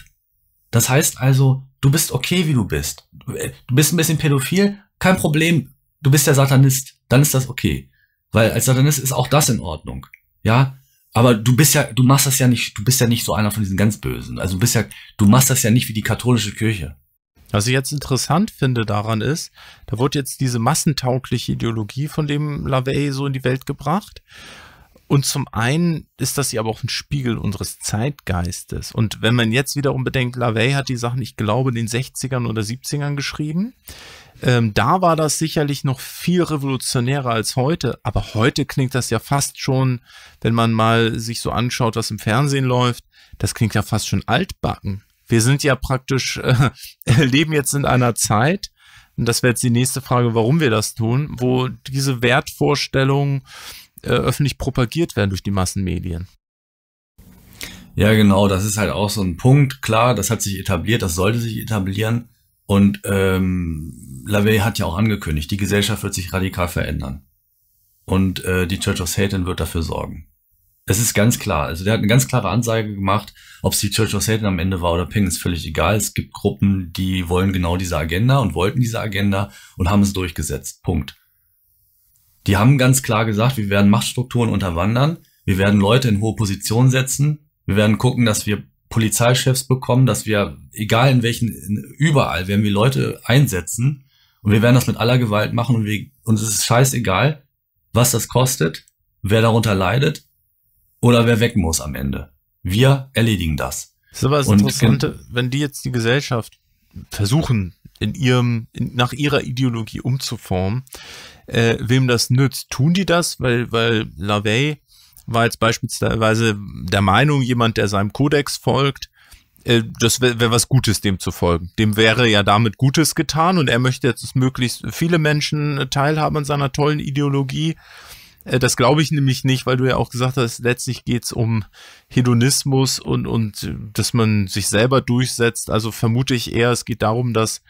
Das heißt also, du bist okay, wie du bist. Du bist ein bisschen pädophil, kein Problem. Du bist der Satanist, dann ist das okay. Weil als Satanist ist auch das in Ordnung. Ja, aber du bist ja, du machst das ja nicht, du bist ja nicht so einer von diesen ganz Bösen. Also du bist ja, du machst das ja nicht wie die katholische Kirche. Was ich jetzt interessant finde daran ist, da wurde jetzt diese massentaugliche Ideologie von dem Lavey so in die Welt gebracht. Und zum einen ist das ja aber auch ein Spiegel unseres Zeitgeistes. Und wenn man jetzt wiederum bedenkt, Lavey hat die Sachen, ich glaube, in den 60ern oder 70ern geschrieben. Ähm, da war das sicherlich noch viel revolutionärer als heute, aber heute klingt das ja fast schon, wenn man mal sich so anschaut, was im Fernsehen läuft, das klingt ja fast schon altbacken. Wir sind ja praktisch, äh, leben jetzt in einer Zeit, und das wäre jetzt die nächste Frage, warum wir das tun, wo diese Wertvorstellungen äh, öffentlich propagiert werden durch die Massenmedien. Ja, genau, das ist halt auch so ein Punkt. Klar, das hat sich etabliert, das sollte sich etablieren. Und ähm, LaVey hat ja auch angekündigt, die Gesellschaft wird sich radikal verändern. Und äh, die Church of Satan wird dafür sorgen. Es ist ganz klar. Also der hat eine ganz klare Ansage gemacht, ob es die Church of Satan am Ende war oder Ping, ist völlig egal. Es gibt Gruppen, die wollen genau diese Agenda und wollten diese Agenda und haben es durchgesetzt. Punkt. Die haben ganz klar gesagt, wir werden Machtstrukturen unterwandern, wir werden Leute in hohe Positionen setzen, wir werden gucken, dass wir Polizeichefs bekommen, dass wir, egal in welchen, überall werden wir Leute einsetzen und wir werden das mit aller Gewalt machen und wir, uns ist scheißegal, was das kostet, wer darunter leidet oder wer weg muss am Ende. Wir erledigen das. Das ist aber das Interessante, wenn die jetzt die Gesellschaft versuchen, in ihrem, in, nach ihrer Ideologie umzuformen, äh, wem das nützt. Tun die das, weil, weil LaVey war jetzt beispielsweise der Meinung, jemand, der seinem Kodex folgt, äh, das wäre wär was Gutes, dem zu folgen. Dem wäre ja damit Gutes getan und er möchte jetzt, dass möglichst viele Menschen äh, teilhaben an seiner tollen Ideologie. Äh, das glaube ich nämlich nicht, weil du ja auch gesagt hast, letztlich geht es um Hedonismus und, und dass man sich selber durchsetzt. Also vermute ich eher, es geht darum, dass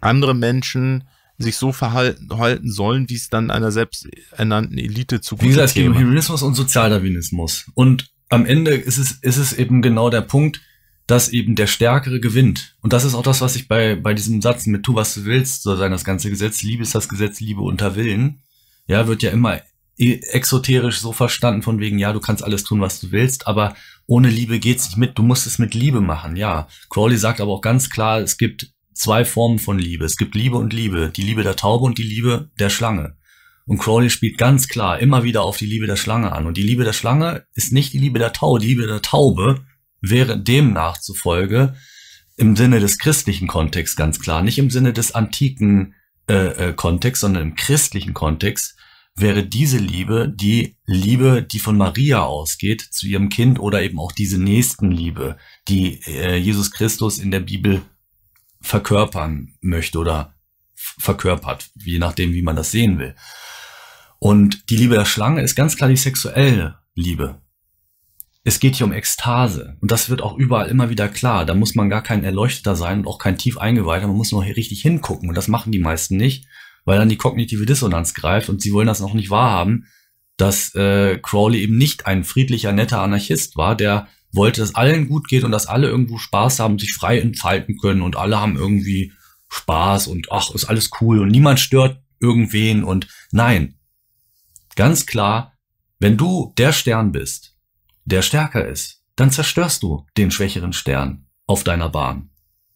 andere Menschen sich so verhalten, halten sollen, wie es dann einer selbsternannten Elite zugute Wie gesagt, es geht um Heroismus und Sozialdarwinismus. Und am Ende ist es, ist es eben genau der Punkt, dass eben der Stärkere gewinnt. Und das ist auch das, was ich bei, bei diesem Satz mit tu, was du willst, soll sein das ganze Gesetz. Liebe ist das Gesetz, Liebe unter Willen. Ja, wird ja immer e, exoterisch so verstanden von wegen, ja, du kannst alles tun, was du willst, aber ohne Liebe geht's nicht mit. Du musst es mit Liebe machen, ja. Crawley sagt aber auch ganz klar, es gibt zwei Formen von Liebe. Es gibt Liebe und Liebe, die Liebe der Taube und die Liebe der Schlange. Und Crowley spielt ganz klar immer wieder auf die Liebe der Schlange an. Und die Liebe der Schlange ist nicht die Liebe der Taube. Die Liebe der Taube wäre demnach zufolge im Sinne des christlichen Kontexts ganz klar, nicht im Sinne des antiken äh, äh, Kontext, sondern im christlichen Kontext wäre diese Liebe die Liebe, die von Maria ausgeht zu ihrem Kind oder eben auch diese Nächstenliebe, die äh, Jesus Christus in der Bibel verkörpern möchte oder verkörpert, je nachdem, wie man das sehen will. Und die Liebe der Schlange ist ganz klar die sexuelle Liebe. Es geht hier um Ekstase. Und das wird auch überall immer wieder klar. Da muss man gar kein Erleuchteter sein und auch kein tief Eingeweihter. Man muss noch richtig hingucken. Und das machen die meisten nicht, weil dann die kognitive Dissonanz greift und sie wollen das noch nicht wahrhaben, dass äh, Crowley eben nicht ein friedlicher, netter Anarchist war, der wollte, dass allen gut geht und dass alle irgendwo Spaß haben, sich frei entfalten können und alle haben irgendwie Spaß und ach, ist alles cool und niemand stört irgendwen und nein. Ganz klar, wenn du der Stern bist, der stärker ist, dann zerstörst du den schwächeren Stern auf deiner Bahn.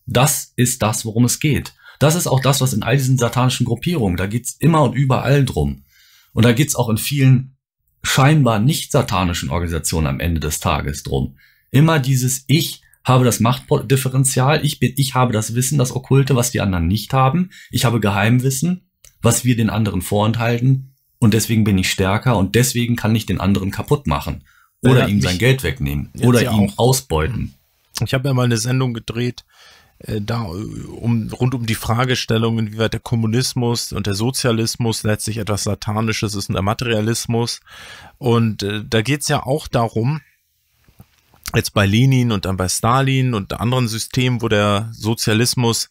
Das ist das, worum es geht. Das ist auch das, was in all diesen satanischen Gruppierungen, da geht es immer und überall drum. Und da geht es auch in vielen scheinbar nicht satanischen Organisationen am Ende des Tages drum immer dieses Ich habe das Machtdifferenzial, ich bin, ich habe das Wissen, das Okkulte, was die anderen nicht haben. Ich habe Geheimwissen, was wir den anderen vorenthalten. Und deswegen bin ich stärker und deswegen kann ich den anderen kaputt machen. Oder ja, ihm sein Geld wegnehmen. Oder ihn auch. ausbeuten. Ich habe ja mal eine Sendung gedreht, äh, da um, rund um die Fragestellung, inwieweit der Kommunismus und der Sozialismus letztlich etwas Satanisches ist und der Materialismus. Und äh, da geht's ja auch darum, jetzt bei Lenin und dann bei Stalin und anderen Systemen, wo der Sozialismus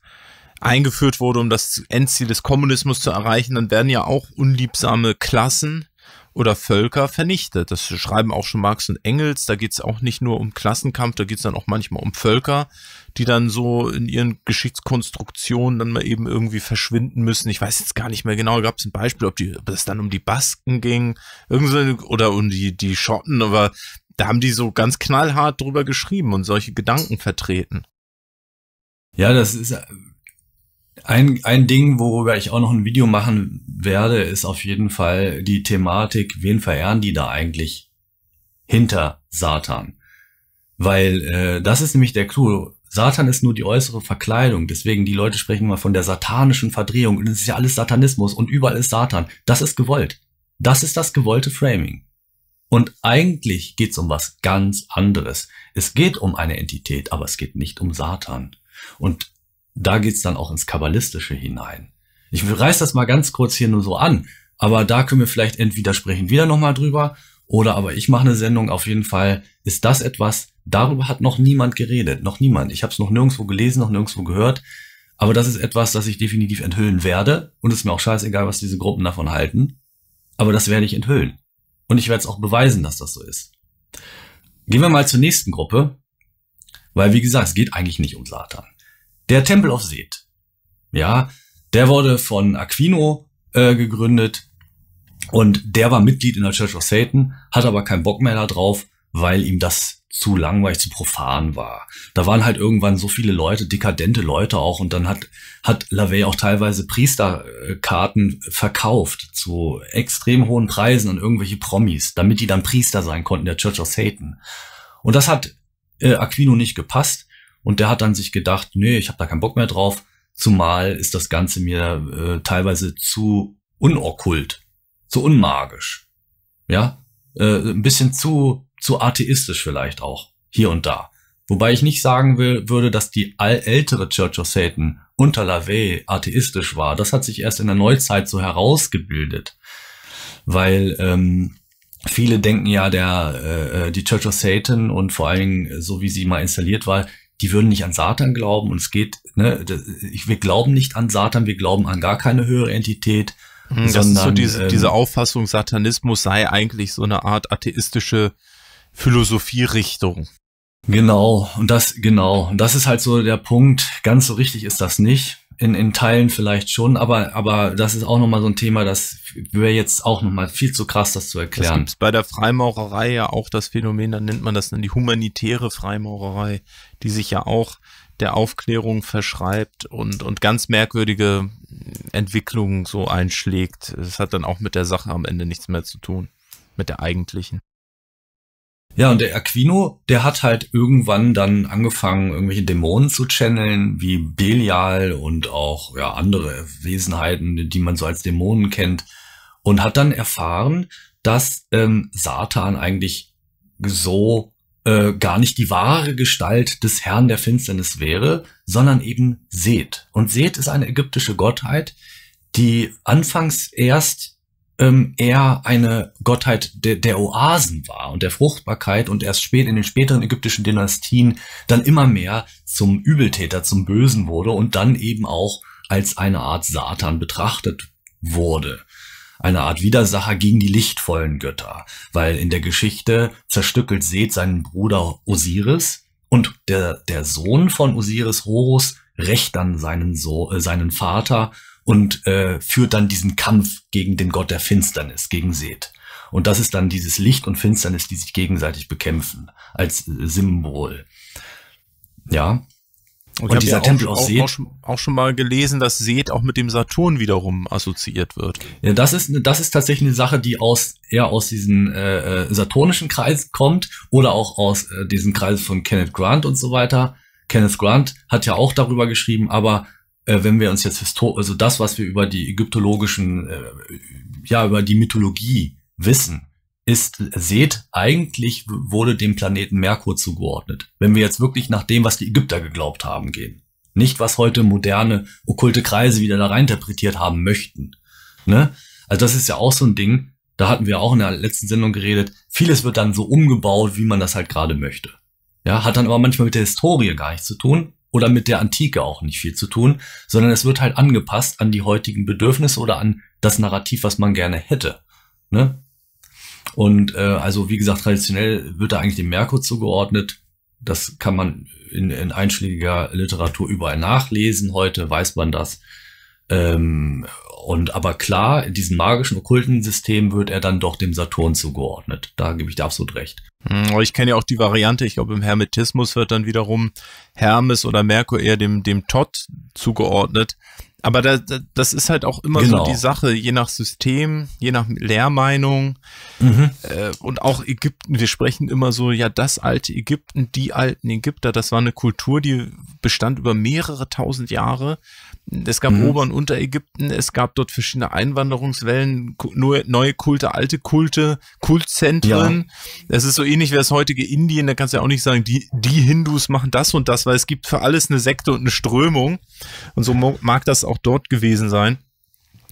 eingeführt wurde, um das Endziel des Kommunismus zu erreichen, dann werden ja auch unliebsame Klassen oder Völker vernichtet. Das schreiben auch schon Marx und Engels. Da geht es auch nicht nur um Klassenkampf, da geht es dann auch manchmal um Völker, die dann so in ihren Geschichtskonstruktionen dann mal eben irgendwie verschwinden müssen. Ich weiß jetzt gar nicht mehr genau, gab es ein Beispiel, ob, die, ob es dann um die Basken ging irgendso, oder um die, die Schotten, aber da haben die so ganz knallhart drüber geschrieben und solche Gedanken vertreten. Ja, das ist äh, ein, ein Ding, worüber ich auch noch ein Video machen werde, ist auf jeden Fall die Thematik, wen verehren die da eigentlich hinter Satan? Weil äh, das ist nämlich der Clou. Satan ist nur die äußere Verkleidung. Deswegen, die Leute sprechen immer von der satanischen Verdrehung. Und es ist ja alles Satanismus und überall ist Satan. Das ist gewollt. Das ist das gewollte Framing. Und eigentlich geht es um was ganz anderes. Es geht um eine Entität, aber es geht nicht um Satan. Und da geht es dann auch ins Kabbalistische hinein. Ich reiß das mal ganz kurz hier nur so an, aber da können wir vielleicht entweder sprechen wieder nochmal drüber oder aber ich mache eine Sendung. Auf jeden Fall ist das etwas, darüber hat noch niemand geredet, noch niemand. Ich habe es noch nirgendwo gelesen, noch nirgendwo gehört. Aber das ist etwas, das ich definitiv enthüllen werde. Und es ist mir auch scheißegal, was diese Gruppen davon halten. Aber das werde ich enthüllen. Und ich werde es auch beweisen, dass das so ist. Gehen wir mal zur nächsten Gruppe, weil wie gesagt, es geht eigentlich nicht um Satan. Der Temple of Seth. Ja, der wurde von Aquino äh, gegründet und der war Mitglied in der Church of Satan, hat aber keinen Bock mehr da drauf, weil ihm das zu langweilig, zu profan war. Da waren halt irgendwann so viele Leute, dekadente Leute auch, und dann hat, hat LaVey auch teilweise Priesterkarten verkauft zu extrem hohen Preisen an irgendwelche Promis, damit die dann Priester sein konnten, der Church of Satan. Und das hat äh, Aquino nicht gepasst, und der hat dann sich gedacht, nee, ich habe da keinen Bock mehr drauf, zumal ist das Ganze mir äh, teilweise zu unokkult, zu unmagisch. Ja, äh, ein bisschen zu zu atheistisch vielleicht auch, hier und da. Wobei ich nicht sagen will, würde, dass die allältere Church of Satan unter LaVey atheistisch war. Das hat sich erst in der Neuzeit so herausgebildet. Weil ähm, viele denken ja, der, äh, äh die Church of Satan und vor allen Dingen, äh, so wie sie mal installiert war, die würden nicht an Satan glauben und es geht, ne, wir glauben nicht an Satan, wir glauben an gar keine höhere Entität. Hm, das sondern, ist so diese, ähm, diese Auffassung, Satanismus sei eigentlich so eine Art atheistische Philosophierichtung. Genau, und das, genau, und das ist halt so der Punkt. Ganz so richtig ist das nicht. In, in Teilen vielleicht schon, aber, aber das ist auch nochmal so ein Thema, das wäre jetzt auch nochmal viel zu krass, das zu erklären. Es gibt bei der Freimaurerei ja auch das Phänomen, dann nennt man das dann die humanitäre Freimaurerei, die sich ja auch der Aufklärung verschreibt und, und ganz merkwürdige Entwicklungen so einschlägt. Es hat dann auch mit der Sache am Ende nichts mehr zu tun, mit der eigentlichen. Ja, und der Aquino, der hat halt irgendwann dann angefangen, irgendwelche Dämonen zu channeln, wie Belial und auch ja, andere Wesenheiten, die man so als Dämonen kennt, und hat dann erfahren, dass ähm, Satan eigentlich so äh, gar nicht die wahre Gestalt des Herrn der Finsternis wäre, sondern eben Seth. Und Seth ist eine ägyptische Gottheit, die anfangs erst ähm, eher eine Gottheit de, der Oasen war und der Fruchtbarkeit und erst spät in den späteren ägyptischen Dynastien dann immer mehr zum Übeltäter, zum Bösen wurde und dann eben auch als eine Art Satan betrachtet wurde. Eine Art Widersacher gegen die lichtvollen Götter, weil in der Geschichte zerstückelt Seth seinen Bruder Osiris und der, der Sohn von Osiris Horus rächt dann seinen, so äh, seinen Vater und äh, führt dann diesen Kampf gegen den Gott der Finsternis, gegen Seth. Und das ist dann dieses Licht und Finsternis, die sich gegenseitig bekämpfen, als äh, Symbol. Ja. Und, und dieser ja auch, Tempel aus Seth. Auch, auch, schon, auch schon mal gelesen, dass Seth auch mit dem Saturn wiederum assoziiert wird. Ja, das ist, ne, das ist tatsächlich eine Sache, die aus, eher aus diesem äh, äh, saturnischen Kreis kommt oder auch aus äh, diesen Kreis von Kenneth Grant und so weiter. Kenneth Grant hat ja auch darüber geschrieben, aber äh, wenn wir uns jetzt Histo also das, was wir über die ägyptologischen, äh, ja, über die Mythologie wissen, ist, seht, eigentlich wurde dem Planeten Merkur zugeordnet. Wenn wir jetzt wirklich nach dem, was die Ägypter geglaubt haben, gehen. Nicht, was heute moderne, okkulte Kreise wieder da reinterpretiert haben möchten. Ne? Also das ist ja auch so ein Ding, da hatten wir auch in der letzten Sendung geredet, vieles wird dann so umgebaut, wie man das halt gerade möchte. Ja, hat dann aber manchmal mit der Historie gar nichts zu tun, oder mit der Antike auch nicht viel zu tun, sondern es wird halt angepasst an die heutigen Bedürfnisse oder an das Narrativ, was man gerne hätte. Ne? Und äh, also wie gesagt, traditionell wird da eigentlich dem Merkur zugeordnet. Das kann man in, in einschlägiger Literatur überall nachlesen. Heute weiß man das. Ähm, und aber klar, in diesem magischen, okkulten System wird er dann doch dem Saturn zugeordnet. Da gebe ich dir absolut recht. Hm, ich kenne ja auch die Variante, ich glaube im Hermetismus wird dann wiederum Hermes oder Merkur eher dem, dem Tod zugeordnet. Aber da, da, das ist halt auch immer genau. so die Sache, je nach System, je nach Lehrmeinung mhm. äh, und auch Ägypten. Wir sprechen immer so, ja, das alte Ägypten, die alten Ägypter, das war eine Kultur, die bestand über mehrere tausend Jahre. Es gab mhm. Ober- und Unterägypten, es gab dort verschiedene Einwanderungswellen, neue Kulte, alte Kulte, Kultzentren. Es ja. ist so ähnlich wie das heutige Indien, da kannst du ja auch nicht sagen, die, die Hindus machen das und das, weil es gibt für alles eine Sekte und eine Strömung. Und so mag das auch dort gewesen sein.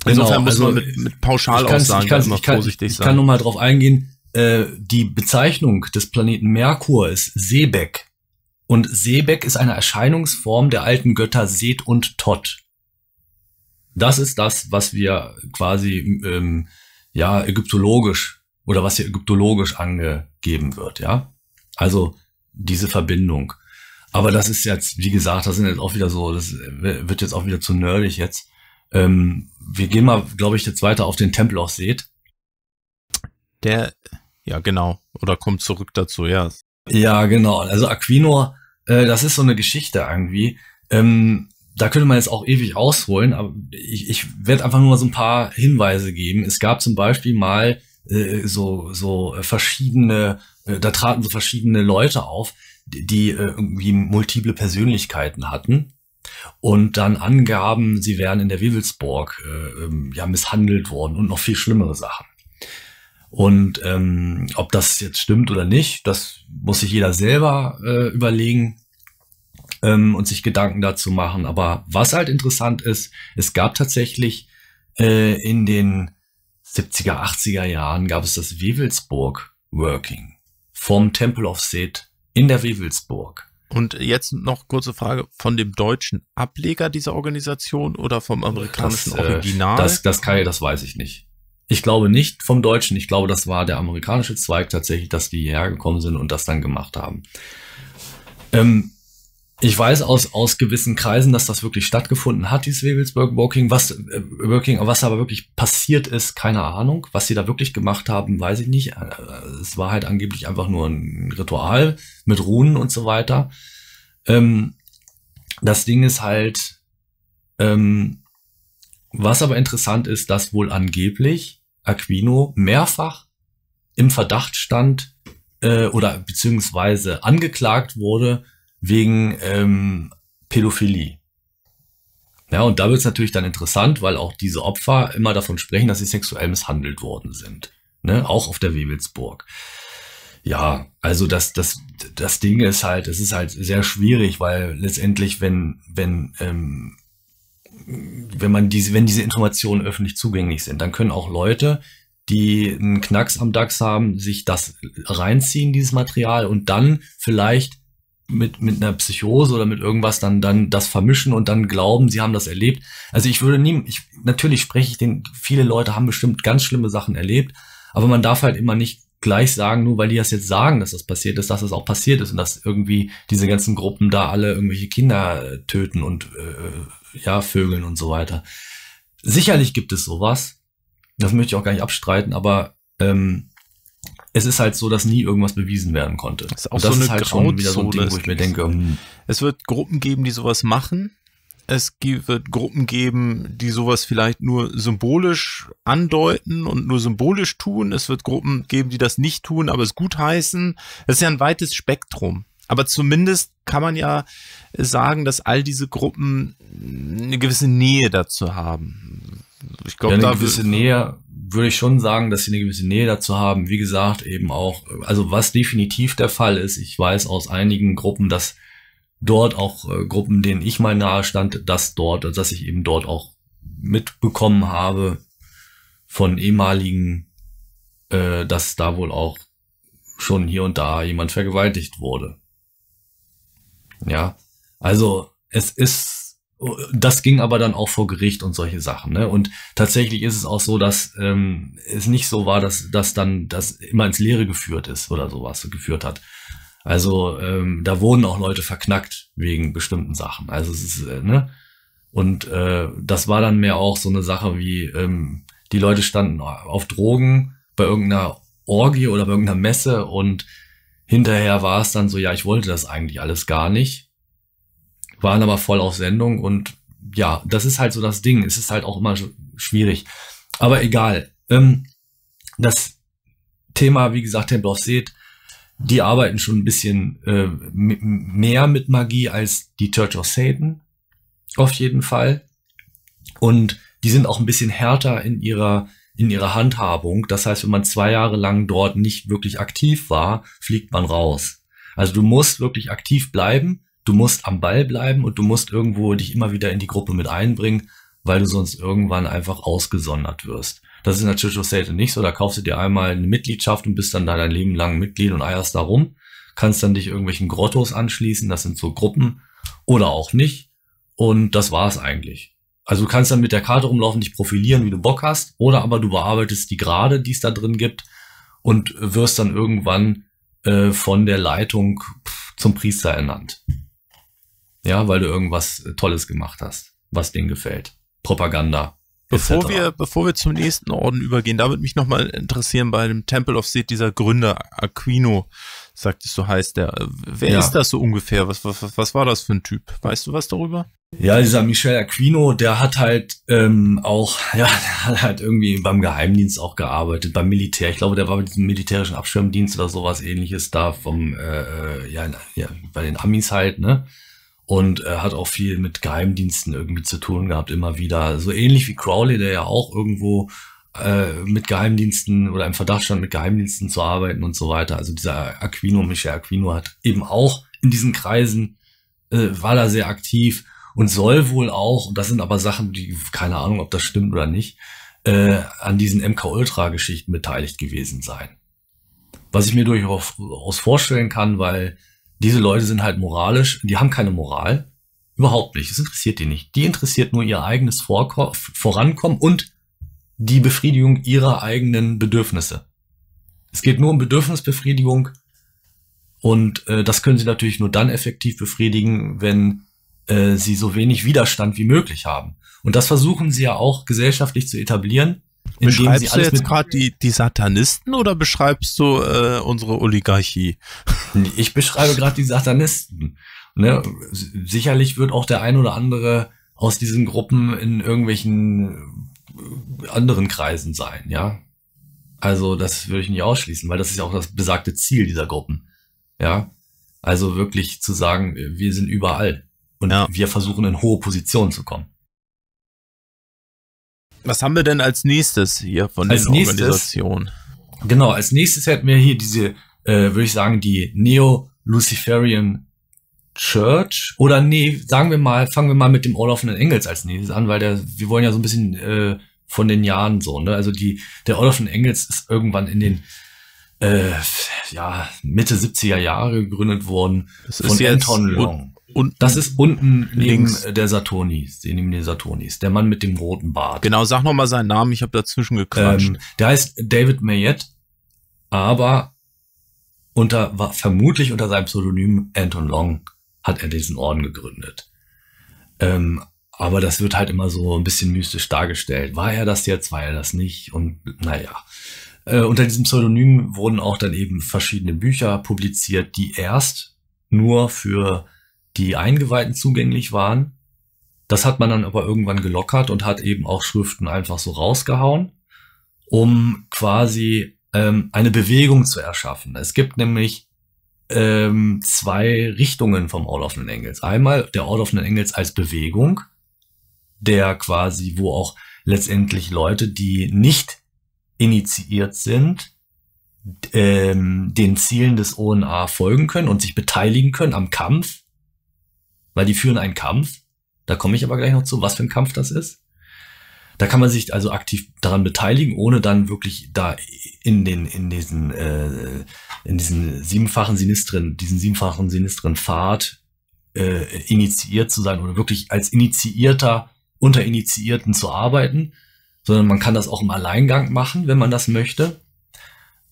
Genau, Insofern genau, muss man also mit, mit Pauschalaussagen ich immer vorsichtig sein. Ich kann nur mal drauf eingehen, äh, die Bezeichnung des Planeten Merkur ist Seebeck. Und Seebeck ist eine Erscheinungsform der alten Götter Set und Todd. Das ist das, was wir quasi ähm, ja ägyptologisch oder was hier ägyptologisch angegeben wird, ja. Also diese Verbindung. Aber das ist jetzt, wie gesagt, das sind jetzt auch wieder so, das wird jetzt auch wieder zu nerdig jetzt. Ähm, wir gehen mal, glaube ich, jetzt weiter auf den Tempel aus seht. Der, ja genau, oder kommt zurück dazu, ja. Ja, genau. Also Aquino, äh, das ist so eine Geschichte irgendwie. Ähm, da könnte man jetzt auch ewig ausholen, aber ich, ich werde einfach nur mal so ein paar Hinweise geben. Es gab zum Beispiel mal äh, so, so verschiedene, äh, da traten so verschiedene Leute auf, die, die äh, irgendwie multiple Persönlichkeiten hatten und dann angaben, sie wären in der Wewelsburg äh, ähm, ja misshandelt worden und noch viel schlimmere Sachen. Und ähm, ob das jetzt stimmt oder nicht, das muss sich jeder selber äh, überlegen ähm, und sich Gedanken dazu machen. Aber was halt interessant ist, es gab tatsächlich äh, in den 70er, 80er Jahren gab es das Wewelsburg Working vom Temple of Seth in der Wewelsburg. Und jetzt noch kurze Frage von dem deutschen Ableger dieser Organisation oder vom amerikanischen das, äh, Original? Das, das, kann, das weiß ich nicht. Ich glaube nicht vom Deutschen. Ich glaube, das war der amerikanische Zweig tatsächlich, dass die hierher gekommen sind und das dann gemacht haben. Ähm, ich weiß aus, aus gewissen Kreisen, dass das wirklich stattgefunden hat, dieses Wewelsburg-Walking. Was, äh, Walking, was aber wirklich passiert ist, keine Ahnung. Was sie da wirklich gemacht haben, weiß ich nicht. Äh, es war halt angeblich einfach nur ein Ritual mit Runen und so weiter. Ähm, das Ding ist halt, ähm, was aber interessant ist, dass wohl angeblich Aquino mehrfach im Verdacht stand äh, oder beziehungsweise angeklagt wurde wegen ähm, Pädophilie. Ja, und da wird es natürlich dann interessant, weil auch diese Opfer immer davon sprechen, dass sie sexuell misshandelt worden sind. Ne? Auch auf der Wewelsburg. Ja, also das, das, das Ding ist halt, es ist halt sehr schwierig, weil letztendlich, wenn, wenn ähm, wenn man diese, wenn diese Informationen öffentlich zugänglich sind, dann können auch Leute, die einen Knacks am DAX haben, sich das reinziehen, dieses Material, und dann vielleicht mit, mit einer Psychose oder mit irgendwas dann, dann das vermischen und dann glauben, sie haben das erlebt. Also ich würde nie, ich, natürlich spreche ich den, viele Leute haben bestimmt ganz schlimme Sachen erlebt, aber man darf halt immer nicht gleich sagen, nur weil die das jetzt sagen, dass das passiert ist, dass es das auch passiert ist und dass irgendwie diese ganzen Gruppen da alle irgendwelche Kinder äh, töten und äh, äh, ja, Vögeln und so weiter. Sicherlich gibt es sowas. Das möchte ich auch gar nicht abstreiten, aber ähm, es ist halt so, dass nie irgendwas bewiesen werden konnte. Das ist auch und das so eine ist halt Grauzone, schon wieder so ein Ding, wo ich mir denke, hm. es wird Gruppen geben, die sowas machen, es wird Gruppen geben, die sowas vielleicht nur symbolisch andeuten und nur symbolisch tun. Es wird Gruppen geben, die das nicht tun, aber es gut heißen. Das ist ja ein weites Spektrum. Aber zumindest kann man ja sagen, dass all diese Gruppen eine gewisse Nähe dazu haben. Ich glaube, ja, eine gewisse Nähe würde ich schon sagen, dass sie eine gewisse Nähe dazu haben. Wie gesagt, eben auch, also was definitiv der Fall ist, ich weiß aus einigen Gruppen, dass dort auch äh, Gruppen, denen ich mal nahe stand, dass dort, äh, dass ich eben dort auch mitbekommen habe von ehemaligen, äh, dass da wohl auch schon hier und da jemand vergewaltigt wurde. Ja, also es ist, oh, das ging aber dann auch vor Gericht und solche Sachen. Ne? Und tatsächlich ist es auch so, dass ähm, es nicht so war, dass das dann das immer ins Leere geführt ist oder sowas geführt hat, also ähm, da wurden auch Leute verknackt wegen bestimmten Sachen. Also es ist, äh, ne? Und äh, das war dann mehr auch so eine Sache wie, ähm, die Leute standen auf Drogen bei irgendeiner Orgie oder bei irgendeiner Messe und hinterher war es dann so, ja, ich wollte das eigentlich alles gar nicht, waren aber voll auf Sendung und ja, das ist halt so das Ding. Es ist halt auch immer schwierig. Aber egal. Ähm, das Thema, wie gesagt, Tempel of Seed, die arbeiten schon ein bisschen äh, mehr mit Magie als die Church of Satan. Auf jeden Fall. Und die sind auch ein bisschen härter in ihrer, in ihrer Handhabung. Das heißt, wenn man zwei Jahre lang dort nicht wirklich aktiv war, fliegt man raus. Also du musst wirklich aktiv bleiben, du musst am Ball bleiben und du musst irgendwo dich immer wieder in die Gruppe mit einbringen, weil du sonst irgendwann einfach ausgesondert wirst. Das ist natürlich auch selten nicht so. Da kaufst du dir einmal eine Mitgliedschaft und bist dann da dein Leben lang Mitglied und eierst da rum. Kannst dann dich irgendwelchen Grottos anschließen. Das sind so Gruppen oder auch nicht. Und das war's eigentlich. Also du kannst dann mit der Karte rumlaufen, dich profilieren, wie du Bock hast. Oder aber du bearbeitest die Gerade, die es da drin gibt. Und wirst dann irgendwann äh, von der Leitung zum Priester ernannt. Ja, weil du irgendwas äh, Tolles gemacht hast, was denen gefällt. Propaganda. Bevor wir, bevor wir zum nächsten Orden übergehen, da würde mich nochmal interessieren, bei dem Temple of Seed, dieser Gründer Aquino, sagt es so heißt der. Wer ja. ist das so ungefähr? Was, was, was war das für ein Typ? Weißt du was darüber? Ja, dieser Michel Aquino, der hat halt ähm, auch, ja, der hat halt irgendwie beim Geheimdienst auch gearbeitet, beim Militär. Ich glaube, der war mit diesem militärischen Abschirmdienst oder sowas ähnliches da vom, äh, äh ja, ja, bei den Amis halt, ne? und äh, hat auch viel mit Geheimdiensten irgendwie zu tun gehabt, immer wieder. So ähnlich wie Crowley, der ja auch irgendwo äh, mit Geheimdiensten oder im Verdacht stand, mit Geheimdiensten zu arbeiten und so weiter. Also dieser Aquino, Michel Aquino hat eben auch in diesen Kreisen, äh, war da sehr aktiv und soll wohl auch, und das sind aber Sachen, die, keine Ahnung, ob das stimmt oder nicht, äh, an diesen MK-Ultra-Geschichten beteiligt gewesen sein. Was ich mir durchaus vorstellen kann, weil diese Leute sind halt moralisch, die haben keine Moral. Überhaupt nicht. Das interessiert die nicht. Die interessiert nur ihr eigenes Vor Vorankommen und die Befriedigung ihrer eigenen Bedürfnisse. Es geht nur um Bedürfnisbefriedigung und äh, das können sie natürlich nur dann effektiv befriedigen, wenn äh, sie so wenig Widerstand wie möglich haben. Und das versuchen sie ja auch gesellschaftlich zu etablieren, Beschreibst du jetzt gerade die, die Satanisten oder beschreibst du äh, unsere Oligarchie? Ich beschreibe gerade die Satanisten. Ne? Sicherlich wird auch der ein oder andere aus diesen Gruppen in irgendwelchen äh, anderen Kreisen sein, ja. Also das würde ich nicht ausschließen, weil das ist ja auch das besagte Ziel dieser Gruppen, ja. Also wirklich zu sagen, wir sind überall und ja. wir versuchen in hohe Positionen zu kommen. Was haben wir denn als nächstes hier von als den nächstes, Organisationen? Genau, als nächstes hätten wir hier diese, äh, würde ich sagen, die Neo-Luciferian Church. Oder nee, sagen wir mal, fangen wir mal mit dem Order von den Engels als nächstes an, weil der, wir wollen ja so ein bisschen äh, von den Jahren so, ne? Also die, der Order von den Engels ist irgendwann in den äh, ja, Mitte 70er Jahre gegründet worden das von ist Anton Long unten. Das ist unten neben links. der Saturnis, neben den Saturnis, der Mann mit dem roten Bart. Genau, sag noch mal seinen Namen, ich habe dazwischen gequatscht. Ähm, der heißt David Mayette, aber unter war vermutlich unter seinem Pseudonym Anton Long hat er diesen Orden gegründet. Ähm, aber das wird halt immer so ein bisschen mystisch dargestellt. War er das jetzt, war er das nicht? Und naja. Äh, unter diesem Pseudonym wurden auch dann eben verschiedene Bücher publiziert, die erst nur für die Eingeweihten zugänglich waren. Das hat man dann aber irgendwann gelockert und hat eben auch Schriften einfach so rausgehauen, um quasi ähm, eine Bewegung zu erschaffen. Es gibt nämlich ähm, zwei Richtungen vom Ord of the Engels. Einmal der Ord of the Engels als Bewegung, der quasi, wo auch letztendlich Leute, die nicht initiiert sind, ähm, den Zielen des ONA folgen können und sich beteiligen können am Kampf weil die führen einen Kampf. Da komme ich aber gleich noch zu, was für ein Kampf das ist. Da kann man sich also aktiv daran beteiligen, ohne dann wirklich da in den in diesen äh, in diesen siebenfachen sinistren diesen siebenfachen sinistren Pfad äh, initiiert zu sein oder wirklich als Initiierter unter Initiierten zu arbeiten, sondern man kann das auch im Alleingang machen, wenn man das möchte.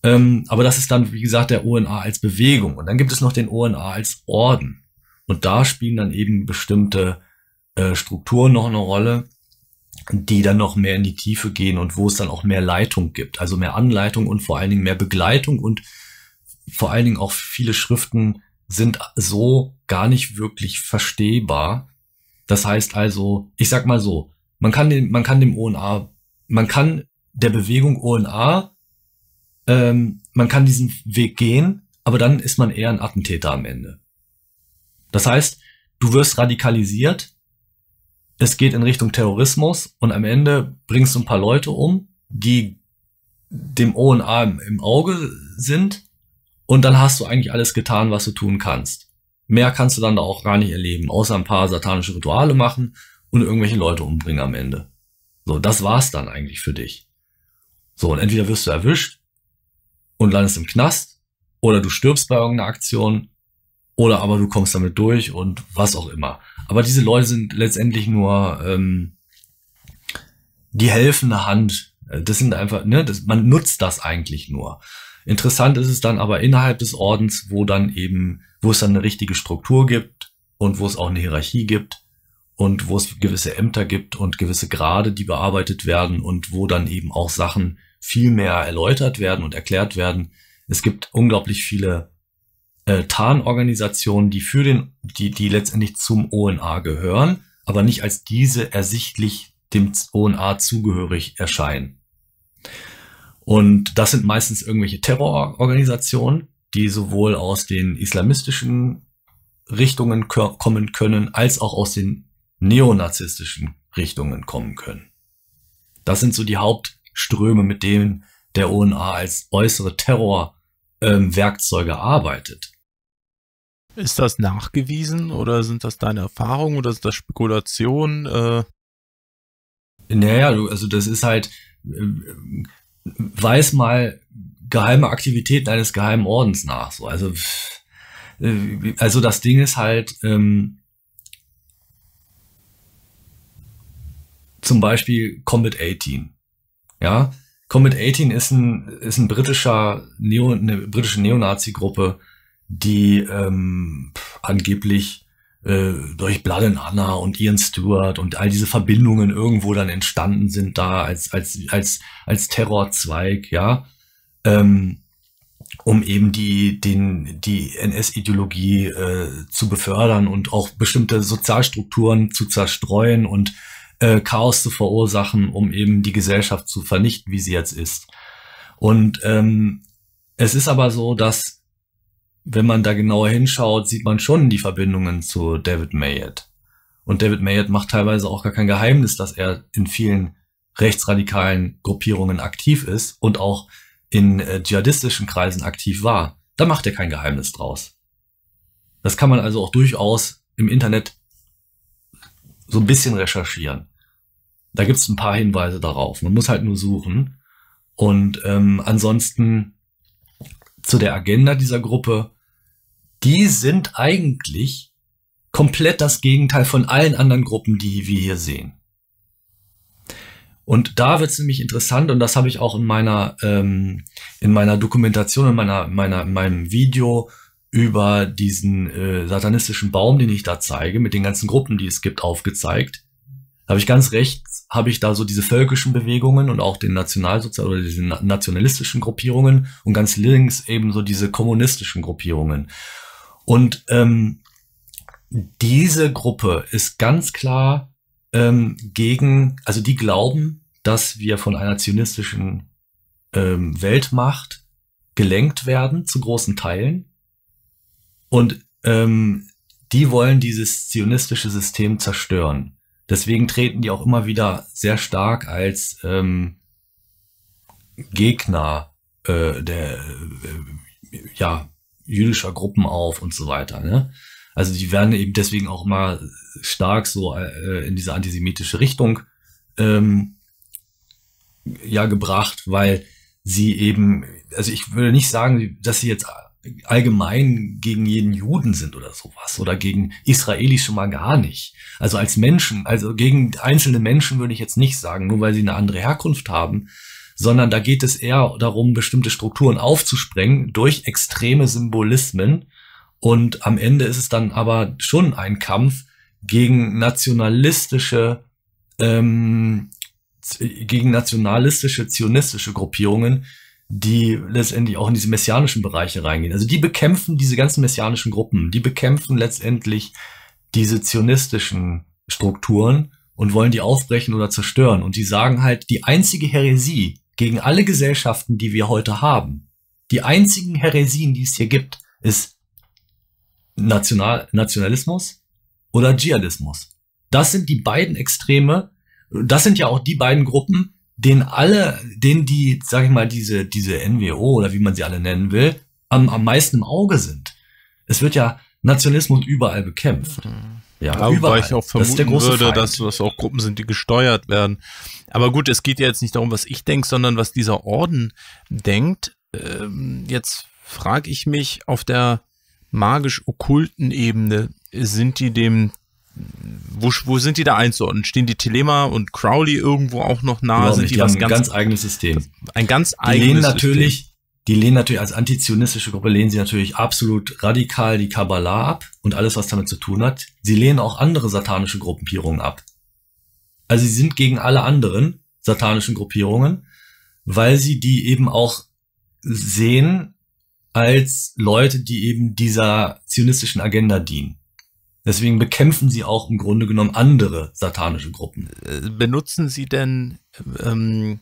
Ähm, aber das ist dann wie gesagt der ONA als Bewegung und dann gibt es noch den ONA als Orden. Und da spielen dann eben bestimmte äh, Strukturen noch eine Rolle, die dann noch mehr in die Tiefe gehen und wo es dann auch mehr Leitung gibt. Also mehr Anleitung und vor allen Dingen mehr Begleitung und vor allen Dingen auch viele Schriften sind so gar nicht wirklich verstehbar. Das heißt also, ich sag mal so, man kann dem, man kann dem ONA, man kann der Bewegung ONA, ähm, man kann diesen Weg gehen, aber dann ist man eher ein Attentäter am Ende. Das heißt, du wirst radikalisiert, es geht in Richtung Terrorismus und am Ende bringst du ein paar Leute um, die dem O und A im Auge sind und dann hast du eigentlich alles getan, was du tun kannst. Mehr kannst du dann da auch gar nicht erleben, außer ein paar satanische Rituale machen und irgendwelche Leute umbringen am Ende. So, das war's dann eigentlich für dich. So, und entweder wirst du erwischt und landest im Knast oder du stirbst bei irgendeiner Aktion oder aber du kommst damit durch und was auch immer. Aber diese Leute sind letztendlich nur ähm, die helfende Hand. Äh, das sind einfach, ne, das, man nutzt das eigentlich nur. Interessant ist es dann aber innerhalb des Ordens, wo dann eben, wo es dann eine richtige Struktur gibt und wo es auch eine Hierarchie gibt und wo es gewisse Ämter gibt und gewisse Grade, die bearbeitet werden und wo dann eben auch Sachen viel mehr erläutert werden und erklärt werden. Es gibt unglaublich viele äh, Tarnorganisationen, die für den, die, die letztendlich zum ONA gehören, aber nicht als diese ersichtlich dem ONA zugehörig erscheinen. Und das sind meistens irgendwelche Terrororganisationen, die sowohl aus den islamistischen Richtungen kommen können, als auch aus den neonazistischen Richtungen kommen können. Das sind so die Hauptströme, mit denen der ONA als äußere Terrorwerkzeuge ähm, arbeitet. Ist das nachgewiesen oder sind das deine Erfahrungen oder ist das Spekulation? Äh? Naja, also das ist halt, äh, weiß mal geheime Aktivitäten eines geheimen Ordens nach. So, also, äh, also das Ding ist halt, ähm, zum Beispiel Comet 18. Ja, Comet 18 ist ein, ist ein britischer Neo, eine britische Neonazi-Gruppe, die ähm, angeblich äh, durch Bladen Anna und Ian Stewart und all diese Verbindungen irgendwo dann entstanden sind da als als als als Terrorzweig, ja, ähm, um eben die den die NS-Ideologie äh, zu befördern und auch bestimmte Sozialstrukturen zu zerstreuen und äh, Chaos zu verursachen, um eben die Gesellschaft zu vernichten, wie sie jetzt ist. Und ähm, es ist aber so, dass wenn man da genauer hinschaut, sieht man schon die Verbindungen zu David Mayet. Und David Mayet macht teilweise auch gar kein Geheimnis, dass er in vielen rechtsradikalen Gruppierungen aktiv ist und auch in äh, dschihadistischen Kreisen aktiv war. Da macht er kein Geheimnis draus. Das kann man also auch durchaus im Internet so ein bisschen recherchieren. Da gibt es ein paar Hinweise darauf. Man muss halt nur suchen. Und ähm, ansonsten zu der Agenda dieser Gruppe die sind eigentlich komplett das Gegenteil von allen anderen Gruppen, die wir hier sehen. Und da wird es nämlich interessant, und das habe ich auch in meiner, ähm, in meiner Dokumentation, in meiner, meiner, in meinem Video über diesen äh, satanistischen Baum, den ich da zeige, mit den ganzen Gruppen, die es gibt, aufgezeigt. Da habe ich ganz rechts, habe ich da so diese völkischen Bewegungen und auch den Nationalsozial oder diese nationalistischen Gruppierungen und ganz links eben so diese kommunistischen Gruppierungen. Und ähm, diese Gruppe ist ganz klar ähm, gegen, also die glauben, dass wir von einer zionistischen ähm, Weltmacht gelenkt werden, zu großen Teilen. Und ähm, die wollen dieses zionistische System zerstören. Deswegen treten die auch immer wieder sehr stark als ähm, Gegner äh, der, äh, ja, jüdischer Gruppen auf und so weiter. Ne? Also die werden eben deswegen auch immer stark so äh, in diese antisemitische Richtung ähm, ja gebracht, weil sie eben, also ich würde nicht sagen, dass sie jetzt allgemein gegen jeden Juden sind oder sowas oder gegen Israelis schon mal gar nicht. Also als Menschen, also gegen einzelne Menschen würde ich jetzt nicht sagen, nur weil sie eine andere Herkunft haben, sondern da geht es eher darum, bestimmte Strukturen aufzusprengen durch extreme Symbolismen. Und am Ende ist es dann aber schon ein Kampf gegen nationalistische, ähm, gegen nationalistische, zionistische Gruppierungen, die letztendlich auch in diese messianischen Bereiche reingehen. Also die bekämpfen diese ganzen messianischen Gruppen, die bekämpfen letztendlich diese zionistischen Strukturen und wollen die aufbrechen oder zerstören. Und die sagen halt, die einzige Heresie, gegen alle Gesellschaften, die wir heute haben. Die einzigen Heresien, die es hier gibt, ist National Nationalismus oder Dschihadismus. Das sind die beiden Extreme, das sind ja auch die beiden Gruppen, denen alle, denen die, sag ich mal, diese, diese NWO oder wie man sie alle nennen will, am, am meisten im Auge sind. Es wird ja Nationalismus überall bekämpft. Mhm. Ja, ja wobei ich auch vermuten das würde, Feind. dass das auch Gruppen sind, die gesteuert werden. Aber gut, es geht ja jetzt nicht darum, was ich denke, sondern was dieser Orden denkt. Ähm, jetzt frage ich mich auf der magisch-okkulten Ebene, sind die dem wo, wo, sind die da einzuordnen? Stehen die Telema und Crowley irgendwo auch noch nahe? sind die, die was ganz, ganz eigenes System? Ein ganz die eigenes lehnen natürlich, System die lehnen natürlich als antizionistische Gruppe, lehnen sie natürlich absolut radikal die Kabbalah ab und alles, was damit zu tun hat. Sie lehnen auch andere satanische Gruppierungen ab. Also sie sind gegen alle anderen satanischen Gruppierungen, weil sie die eben auch sehen als Leute, die eben dieser zionistischen Agenda dienen. Deswegen bekämpfen sie auch im Grunde genommen andere satanische Gruppen. Äh, benutzen sie denn ähm,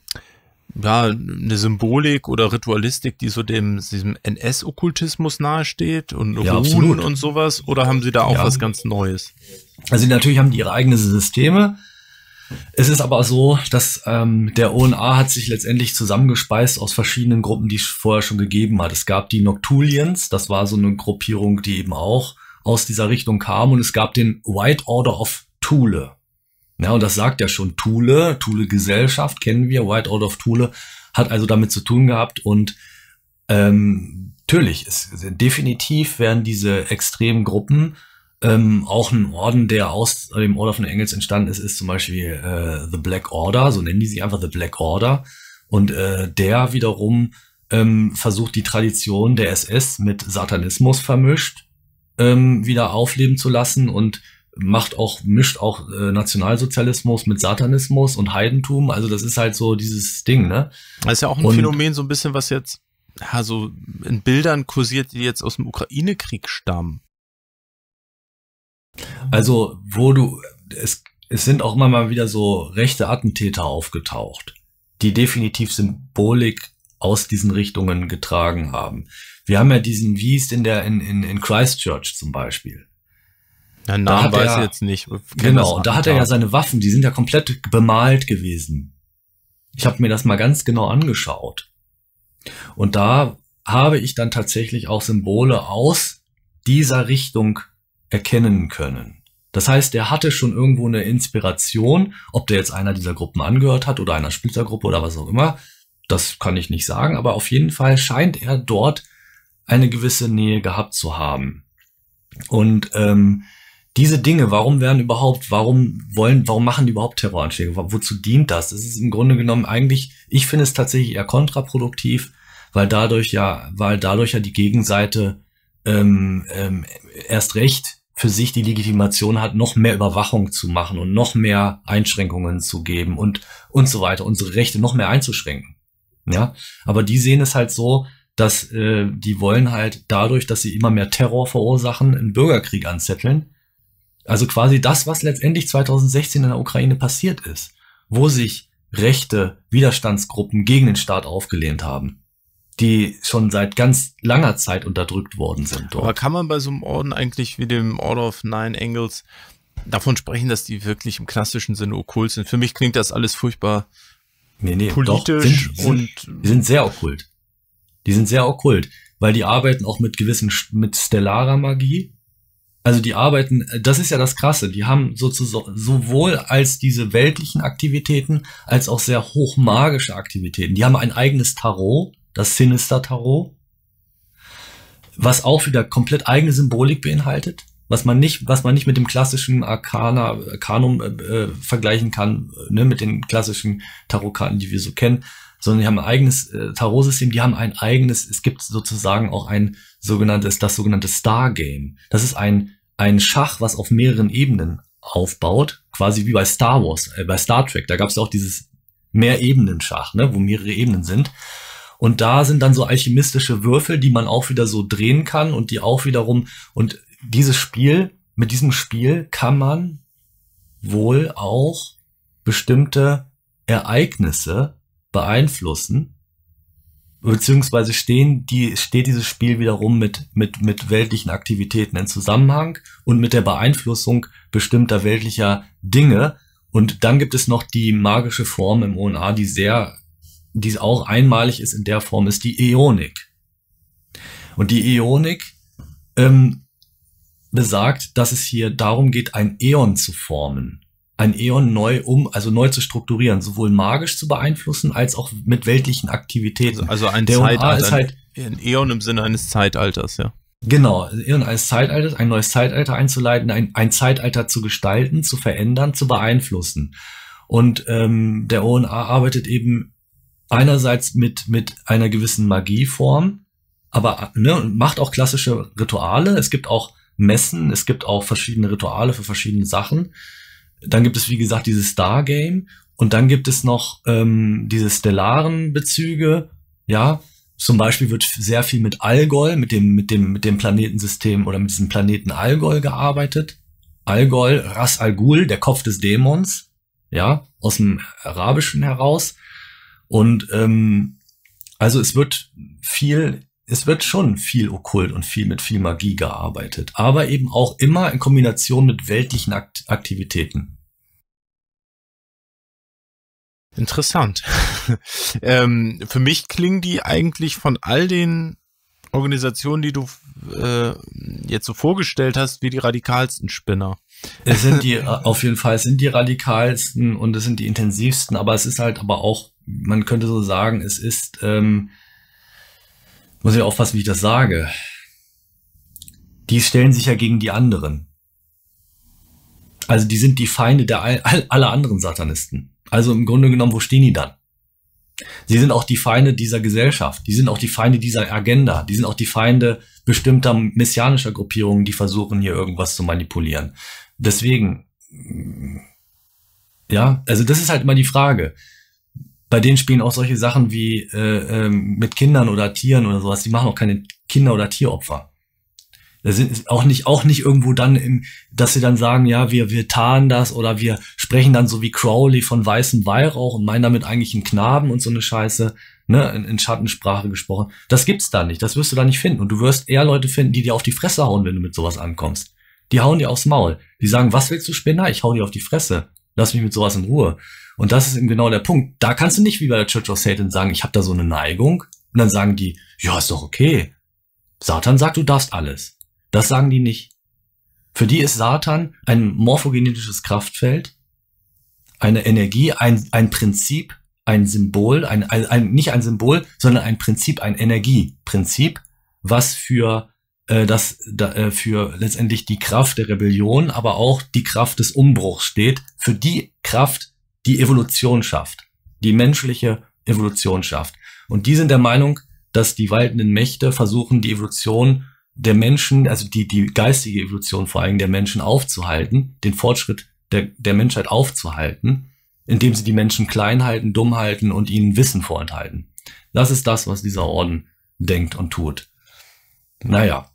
ja, eine Symbolik oder Ritualistik, die so dem, diesem NS-Okkultismus nahesteht und ja, Ruhen absolut. und sowas? Oder haben sie da auch ja. was ganz Neues? Also natürlich haben die ihre eigenen Systeme. Es ist aber so, dass ähm, der ONA hat sich letztendlich zusammengespeist aus verschiedenen Gruppen, die es vorher schon gegeben hat. Es gab die Noctulians, das war so eine Gruppierung, die eben auch aus dieser Richtung kam. Und es gab den White Order of Thule. Ja, und das sagt ja schon Thule, Thule Gesellschaft kennen wir, White Out of Thule hat also damit zu tun gehabt und ähm, natürlich, es, definitiv werden diese extremen Gruppen ähm, auch ein Orden, der aus dem Order von Engels entstanden ist, ist zum Beispiel äh, The Black Order, so nennen die sich einfach The Black Order. Und äh, der wiederum ähm, versucht die Tradition der SS mit Satanismus vermischt ähm, wieder aufleben zu lassen und macht auch, mischt auch äh, Nationalsozialismus mit Satanismus und Heidentum. Also das ist halt so dieses Ding, ne? Das ist ja auch ein und, Phänomen, so ein bisschen, was jetzt ja, so in Bildern kursiert, die jetzt aus dem Ukraine-Krieg stammen. Also, wo du, es, es sind auch immer mal wieder so rechte Attentäter aufgetaucht, die definitiv Symbolik aus diesen Richtungen getragen haben. Wir haben ja diesen, wie ist in der, in, in, in Christchurch zum Beispiel ja, Namen weiß er, ich jetzt nicht. Genau, da hat er ja seine Waffen, die sind ja komplett bemalt gewesen. Ich habe mir das mal ganz genau angeschaut. Und da habe ich dann tatsächlich auch Symbole aus dieser Richtung erkennen können. Das heißt, er hatte schon irgendwo eine Inspiration, ob der jetzt einer dieser Gruppen angehört hat oder einer Splittergruppe oder was auch immer, das kann ich nicht sagen, aber auf jeden Fall scheint er dort eine gewisse Nähe gehabt zu haben. Und ähm, diese Dinge, warum werden überhaupt, warum wollen, warum machen die überhaupt Terroranschläge? Wozu dient das? Es ist im Grunde genommen eigentlich, ich finde es tatsächlich eher kontraproduktiv, weil dadurch ja, weil dadurch ja die Gegenseite ähm, ähm, erst recht für sich die Legitimation hat, noch mehr Überwachung zu machen und noch mehr Einschränkungen zu geben und und so weiter, unsere Rechte noch mehr einzuschränken. Ja, aber die sehen es halt so, dass äh, die wollen halt dadurch, dass sie immer mehr Terror verursachen, einen Bürgerkrieg anzetteln also quasi das, was letztendlich 2016 in der Ukraine passiert ist, wo sich rechte Widerstandsgruppen gegen den Staat aufgelehnt haben, die schon seit ganz langer Zeit unterdrückt worden sind. Dort. Aber kann man bei so einem Orden eigentlich wie dem Order of Nine Angels davon sprechen, dass die wirklich im klassischen Sinne okkult sind? Für mich klingt das alles furchtbar nee, nee, politisch doch, sind, und die sind sehr okkult. Die sind sehr okkult, weil die arbeiten auch mit gewissen mit stellarer Magie also die arbeiten, das ist ja das Krasse, die haben sozusagen sowohl als diese weltlichen Aktivitäten als auch sehr hochmagische Aktivitäten. Die haben ein eigenes Tarot, das Sinister Tarot, was auch wieder komplett eigene Symbolik beinhaltet, was man nicht, was man nicht mit dem klassischen Arcana, Arcanum äh, äh vergleichen kann, ne, mit den klassischen Tarotkarten, die wir so kennen sondern die haben ein eigenes äh, Tarot-System, die haben ein eigenes, es gibt sozusagen auch ein sogenanntes, das sogenannte Star-Game. Das ist ein, ein Schach, was auf mehreren Ebenen aufbaut, quasi wie bei Star Wars, äh, bei Star Trek. Da gab es ja auch dieses Mehr-Ebenen-Schach, ne, wo mehrere Ebenen sind. Und da sind dann so alchemistische Würfel, die man auch wieder so drehen kann und die auch wiederum, und dieses Spiel, mit diesem Spiel kann man wohl auch bestimmte Ereignisse beeinflussen, beziehungsweise stehen die, steht dieses Spiel wiederum mit, mit, mit weltlichen Aktivitäten in Zusammenhang und mit der Beeinflussung bestimmter weltlicher Dinge. Und dann gibt es noch die magische Form im ONA, die sehr, die auch einmalig ist in der Form, ist die Äonik. Und die Äonik ähm, besagt, dass es hier darum geht, ein Äon zu formen ein Eon neu um, also neu zu strukturieren, sowohl magisch zu beeinflussen als auch mit weltlichen Aktivitäten. Also, also ein der Zeitalter, halt, ein Eon im Sinne eines Zeitalters, ja. Genau, Eon als Zeitalter, ein neues Zeitalter einzuleiten, ein, ein Zeitalter zu gestalten, zu verändern, zu beeinflussen. Und ähm, der ONA arbeitet eben einerseits mit mit einer gewissen Magieform, aber ne, macht auch klassische Rituale. Es gibt auch Messen, es gibt auch verschiedene Rituale für verschiedene Sachen dann gibt es, wie gesagt, dieses Stargame und dann gibt es noch ähm, diese stellaren Bezüge, ja. Zum Beispiel wird sehr viel mit Algol, mit dem, mit dem, mit dem Planetensystem oder mit diesem Planeten Algol gearbeitet. Algol, Ras Al Ghul, der Kopf des Dämons, ja, aus dem Arabischen heraus. Und ähm, also es wird viel es wird schon viel okkult und viel mit viel Magie gearbeitet, aber eben auch immer in Kombination mit weltlichen Akt Aktivitäten. Interessant. ähm, für mich klingen die eigentlich von all den Organisationen, die du äh, jetzt so vorgestellt hast, wie die radikalsten Spinner. Es sind die, äh, auf jeden Fall, es sind die radikalsten und es sind die intensivsten, aber es ist halt aber auch, man könnte so sagen, es ist ähm, muss ich aufpassen, wie ich das sage. Die stellen sich ja gegen die anderen. Also die sind die Feinde der all, aller anderen Satanisten. Also im Grunde genommen, wo stehen die dann? Sie sind auch die Feinde dieser Gesellschaft. Die sind auch die Feinde dieser Agenda. Die sind auch die Feinde bestimmter messianischer Gruppierungen, die versuchen, hier irgendwas zu manipulieren. Deswegen, ja, also das ist halt immer die Frage bei denen spielen auch solche Sachen wie äh, äh, mit Kindern oder Tieren oder sowas. Die machen auch keine Kinder- oder Tieropfer. Da sind auch nicht, auch nicht irgendwo dann, im, dass sie dann sagen, ja, wir, wir tarnen das oder wir sprechen dann so wie Crowley von weißem Weihrauch und meinen damit eigentlich einen Knaben und so eine Scheiße, ne, in, in Schattensprache gesprochen. Das gibt's da nicht, das wirst du da nicht finden. Und du wirst eher Leute finden, die dir auf die Fresse hauen, wenn du mit sowas ankommst. Die hauen dir aufs Maul. Die sagen, was willst du Spinner? Ich hau dir auf die Fresse. Lass mich mit sowas in Ruhe. Und das ist eben genau der Punkt. Da kannst du nicht wie bei der Church of Satan sagen, ich habe da so eine Neigung. Und dann sagen die, ja, ist doch okay. Satan sagt, du darfst alles. Das sagen die nicht. Für die ist Satan ein morphogenetisches Kraftfeld, eine Energie, ein, ein Prinzip, ein Symbol, ein, ein, nicht ein Symbol, sondern ein Prinzip, ein Energieprinzip, was für äh, das äh, für letztendlich die Kraft der Rebellion, aber auch die Kraft des Umbruchs steht. Für die Kraft die Evolution schafft, die menschliche Evolution schafft. Und die sind der Meinung, dass die waltenden Mächte versuchen, die Evolution der Menschen, also die, die geistige Evolution vor allem der Menschen aufzuhalten, den Fortschritt der, der Menschheit aufzuhalten, indem sie die Menschen klein halten, dumm halten und ihnen Wissen vorenthalten. Das ist das, was dieser Orden denkt und tut. Naja.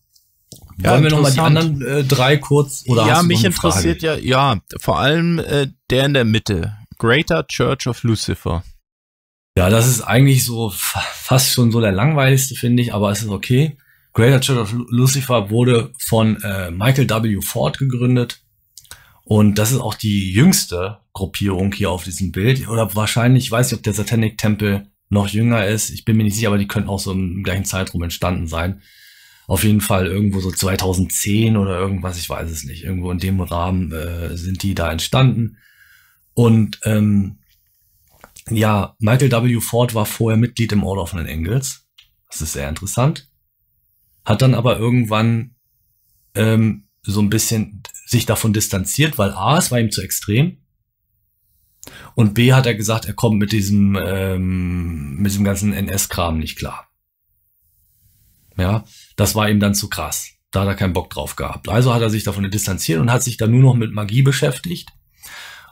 Ja, Wollen wir nochmal die anderen äh, drei kurz oder Ja, mich interessiert ja, ja, vor allem äh, der in der Mitte, Greater Church of Lucifer. Ja, das ist eigentlich so fast schon so der langweiligste, finde ich, aber es ist okay. Greater Church of Lucifer wurde von äh, Michael W. Ford gegründet. Und das ist auch die jüngste Gruppierung hier auf diesem Bild. Oder wahrscheinlich, ich weiß nicht, ob der Satanic Tempel noch jünger ist. Ich bin mir nicht sicher, aber die könnten auch so im gleichen Zeitraum entstanden sein. Auf jeden Fall irgendwo so 2010 oder irgendwas, ich weiß es nicht. Irgendwo in dem Rahmen äh, sind die da entstanden. Und ähm, ja, Michael W. Ford war vorher Mitglied im Order of the Engels. Das ist sehr interessant. Hat dann aber irgendwann ähm, so ein bisschen sich davon distanziert, weil A, es war ihm zu extrem. Und B hat er gesagt, er kommt mit diesem, ähm, mit diesem ganzen NS-Kram nicht klar. Ja, das war ihm dann zu krass. Da hat er keinen Bock drauf gehabt. Also hat er sich davon distanziert und hat sich dann nur noch mit Magie beschäftigt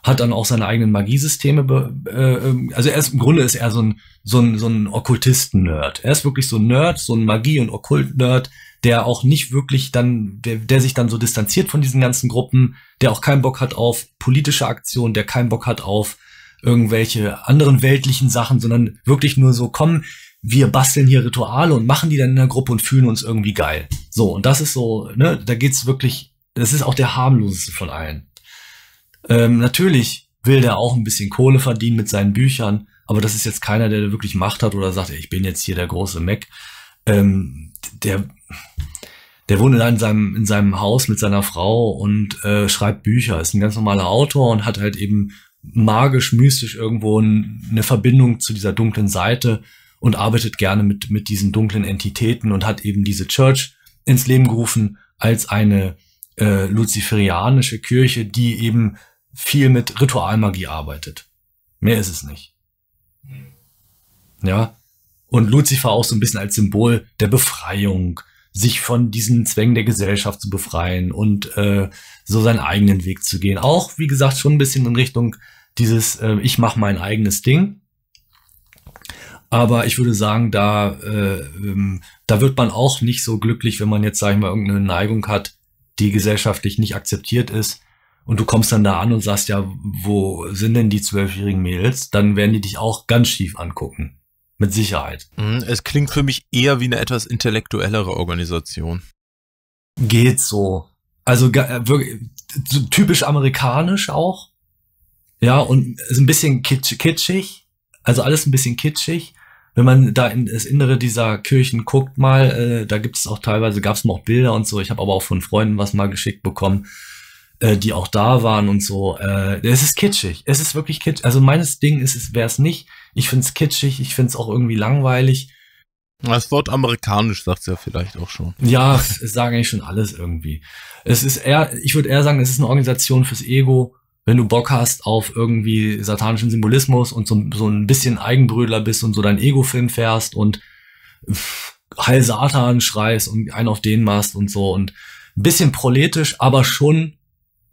hat dann auch seine eigenen Magiesysteme. Äh, ähm, also er ist im Grunde ist er so ein, so ein, so ein Okkultisten-Nerd. Er ist wirklich so ein Nerd, so ein Magie- und Okkult-Nerd, der auch nicht wirklich dann, der, der sich dann so distanziert von diesen ganzen Gruppen, der auch keinen Bock hat auf politische Aktionen, der keinen Bock hat auf irgendwelche anderen weltlichen Sachen, sondern wirklich nur so, komm, wir basteln hier Rituale und machen die dann in der Gruppe und fühlen uns irgendwie geil. So, und das ist so, ne, da geht's wirklich, das ist auch der harmloseste von allen. Ähm, natürlich will der auch ein bisschen Kohle verdienen mit seinen Büchern, aber das ist jetzt keiner, der wirklich Macht hat oder sagt, ich bin jetzt hier der große Mac. Ähm, der, der wohnt in seinem, in seinem Haus mit seiner Frau und äh, schreibt Bücher, ist ein ganz normaler Autor und hat halt eben magisch, mystisch irgendwo eine Verbindung zu dieser dunklen Seite und arbeitet gerne mit, mit diesen dunklen Entitäten und hat eben diese Church ins Leben gerufen als eine äh, luziferianische Kirche, die eben viel mit Ritualmagie arbeitet. Mehr ist es nicht. Ja. Und Lucifer auch so ein bisschen als Symbol der Befreiung, sich von diesen Zwängen der Gesellschaft zu befreien und äh, so seinen eigenen Weg zu gehen. Auch, wie gesagt, schon ein bisschen in Richtung dieses, äh, ich mache mein eigenes Ding. Aber ich würde sagen, da, äh, ähm, da wird man auch nicht so glücklich, wenn man jetzt, sag ich mal, irgendeine Neigung hat, die gesellschaftlich nicht akzeptiert ist, und du kommst dann da an und sagst, ja, wo sind denn die zwölfjährigen Mädels? Dann werden die dich auch ganz schief angucken. Mit Sicherheit. Mhm, es klingt für mich eher wie eine etwas intellektuellere Organisation. Geht so. Also äh, wirklich, typisch amerikanisch auch. Ja, und ist ein bisschen kitsch, kitschig. Also alles ein bisschen kitschig. Wenn man da in das Innere dieser Kirchen guckt mal, äh, da gibt es auch teilweise, gab es noch Bilder und so. Ich habe aber auch von Freunden was mal geschickt bekommen äh, die auch da waren und so. Äh, es ist kitschig. Es ist wirklich kitschig. Also meines Ding ist, es wäre es nicht. Ich find's kitschig, ich find's auch irgendwie langweilig. Das Wort amerikanisch sagt ja vielleicht auch schon. Ja, es sagt eigentlich schon alles irgendwie. Es ist eher, ich würde eher sagen, es ist eine Organisation fürs Ego. Wenn du Bock hast auf irgendwie satanischen Symbolismus und so, so ein bisschen Eigenbrödler bist und so deinen Ego-Film fährst und Heil Satan schreist und einen auf den machst und so und ein bisschen proletisch, aber schon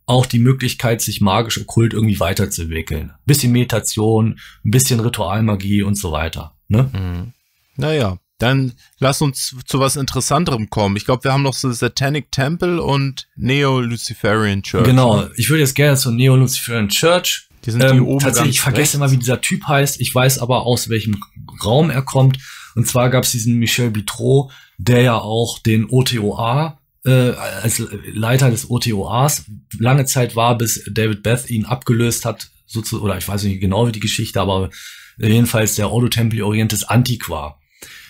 auch die Möglichkeit, sich magisch okkult irgendwie weiterzuentwickeln. Ein bisschen Meditation, ein bisschen Ritualmagie und so weiter. Ne? Mhm. Naja, dann lass uns zu was Interessanterem kommen. Ich glaube, wir haben noch so Satanic Temple und Neo-Luciferian Church. Genau, ne? ich würde jetzt gerne zur Neo-Luciferian Church. Die sind ähm, die oben tatsächlich, ich vergesse immer, wie dieser Typ heißt. Ich weiß aber, aus welchem Raum er kommt. Und zwar gab es diesen Michel Bitro, der ja auch den OTOA äh, als Leiter des OTOAs lange Zeit war, bis David Beth ihn abgelöst hat, sozusagen, oder ich weiß nicht genau wie die Geschichte, aber jedenfalls der Ordo-Templi Orientis Antiqua.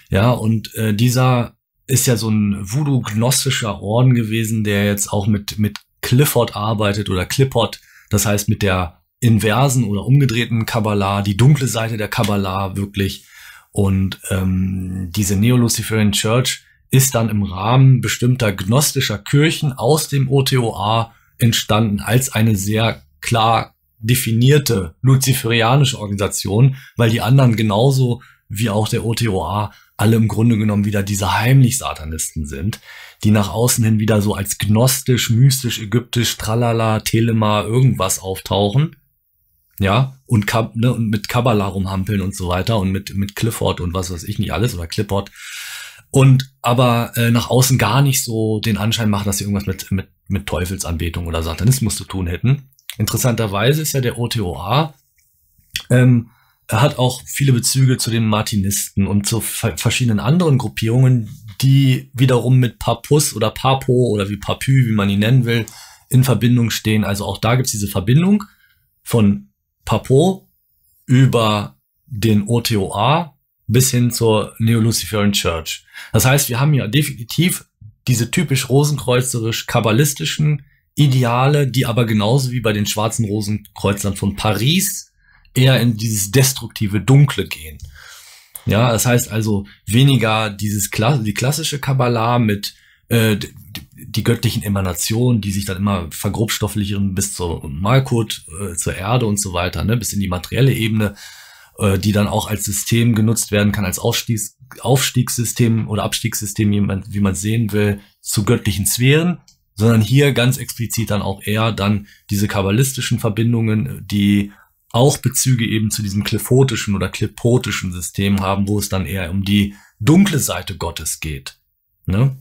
Ja, und äh, dieser ist ja so ein voodoo-gnostischer Orden gewesen, der jetzt auch mit, mit Clifford arbeitet oder Clipport, das heißt mit der inversen oder umgedrehten Kabbalah, die dunkle Seite der Kabbalah wirklich. Und ähm, diese Neo-Luciferian Church ist dann im Rahmen bestimmter gnostischer Kirchen aus dem OTOA entstanden als eine sehr klar definierte luziferianische Organisation, weil die anderen genauso wie auch der OTOA alle im Grunde genommen wieder diese Heimlich-Satanisten sind, die nach außen hin wieder so als gnostisch, mystisch, ägyptisch, tralala, Telema, irgendwas auftauchen. Ja, und, ne, und mit Kabbalah rumhampeln und so weiter und mit, mit Clifford und was weiß ich nicht alles oder Clifford und aber äh, nach außen gar nicht so den Anschein machen, dass sie irgendwas mit, mit, mit Teufelsanbetung oder Satanismus zu tun hätten. Interessanterweise ist ja der OTOA, ähm, er hat auch viele Bezüge zu den Martinisten und zu verschiedenen anderen Gruppierungen, die wiederum mit Papus oder Papo oder wie Papü, wie man ihn nennen will, in Verbindung stehen. Also auch da gibt's diese Verbindung von Papo über den OTOA bis hin zur Neo-Luciferian Church. Das heißt, wir haben ja definitiv diese typisch rosenkreuzerisch-kabbalistischen Ideale, die aber genauso wie bei den schwarzen Rosenkreuzern von Paris eher in dieses destruktive Dunkle gehen. Ja, das heißt also weniger dieses Kla die klassische Kabbalah mit äh, die, göttlichen Emanationen, die sich dann immer vergrubstofflichen bis zur Malkut, äh, zur Erde und so weiter, ne, bis in die materielle Ebene, äh, die dann auch als System genutzt werden kann, als Aufstiegs Aufstiegssystem oder Abstiegssystem, wie man, wie man sehen will, zu göttlichen Sphären, sondern hier ganz explizit dann auch eher dann diese kabbalistischen Verbindungen, die auch Bezüge eben zu diesem klephotischen oder klepotischen System haben, wo es dann eher um die dunkle Seite Gottes geht. Ne?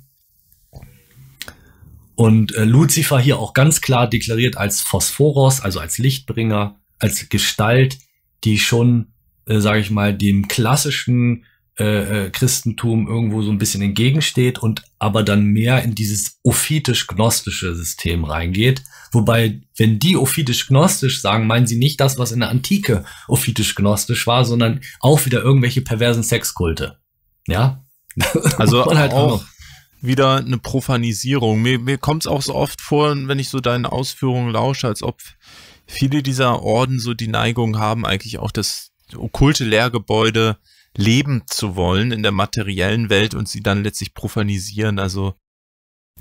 Und äh, Luzifer hier auch ganz klar deklariert als Phosphoros, also als Lichtbringer, als Gestalt, die schon äh, sage ich mal, dem klassischen äh, äh, Christentum irgendwo so ein bisschen entgegensteht und aber dann mehr in dieses ophitisch-gnostische System reingeht. Wobei, wenn die ophitisch-gnostisch sagen, meinen sie nicht das, was in der Antike ophitisch-gnostisch war, sondern auch wieder irgendwelche perversen Sexkulte. Ja? Also halt auch, auch wieder eine Profanisierung. Mir, mir kommt es auch so oft vor, wenn ich so deinen Ausführungen lausche, als ob viele dieser Orden so die Neigung haben, eigentlich auch das okkulte Lehrgebäude leben zu wollen in der materiellen Welt und sie dann letztlich profanisieren. Also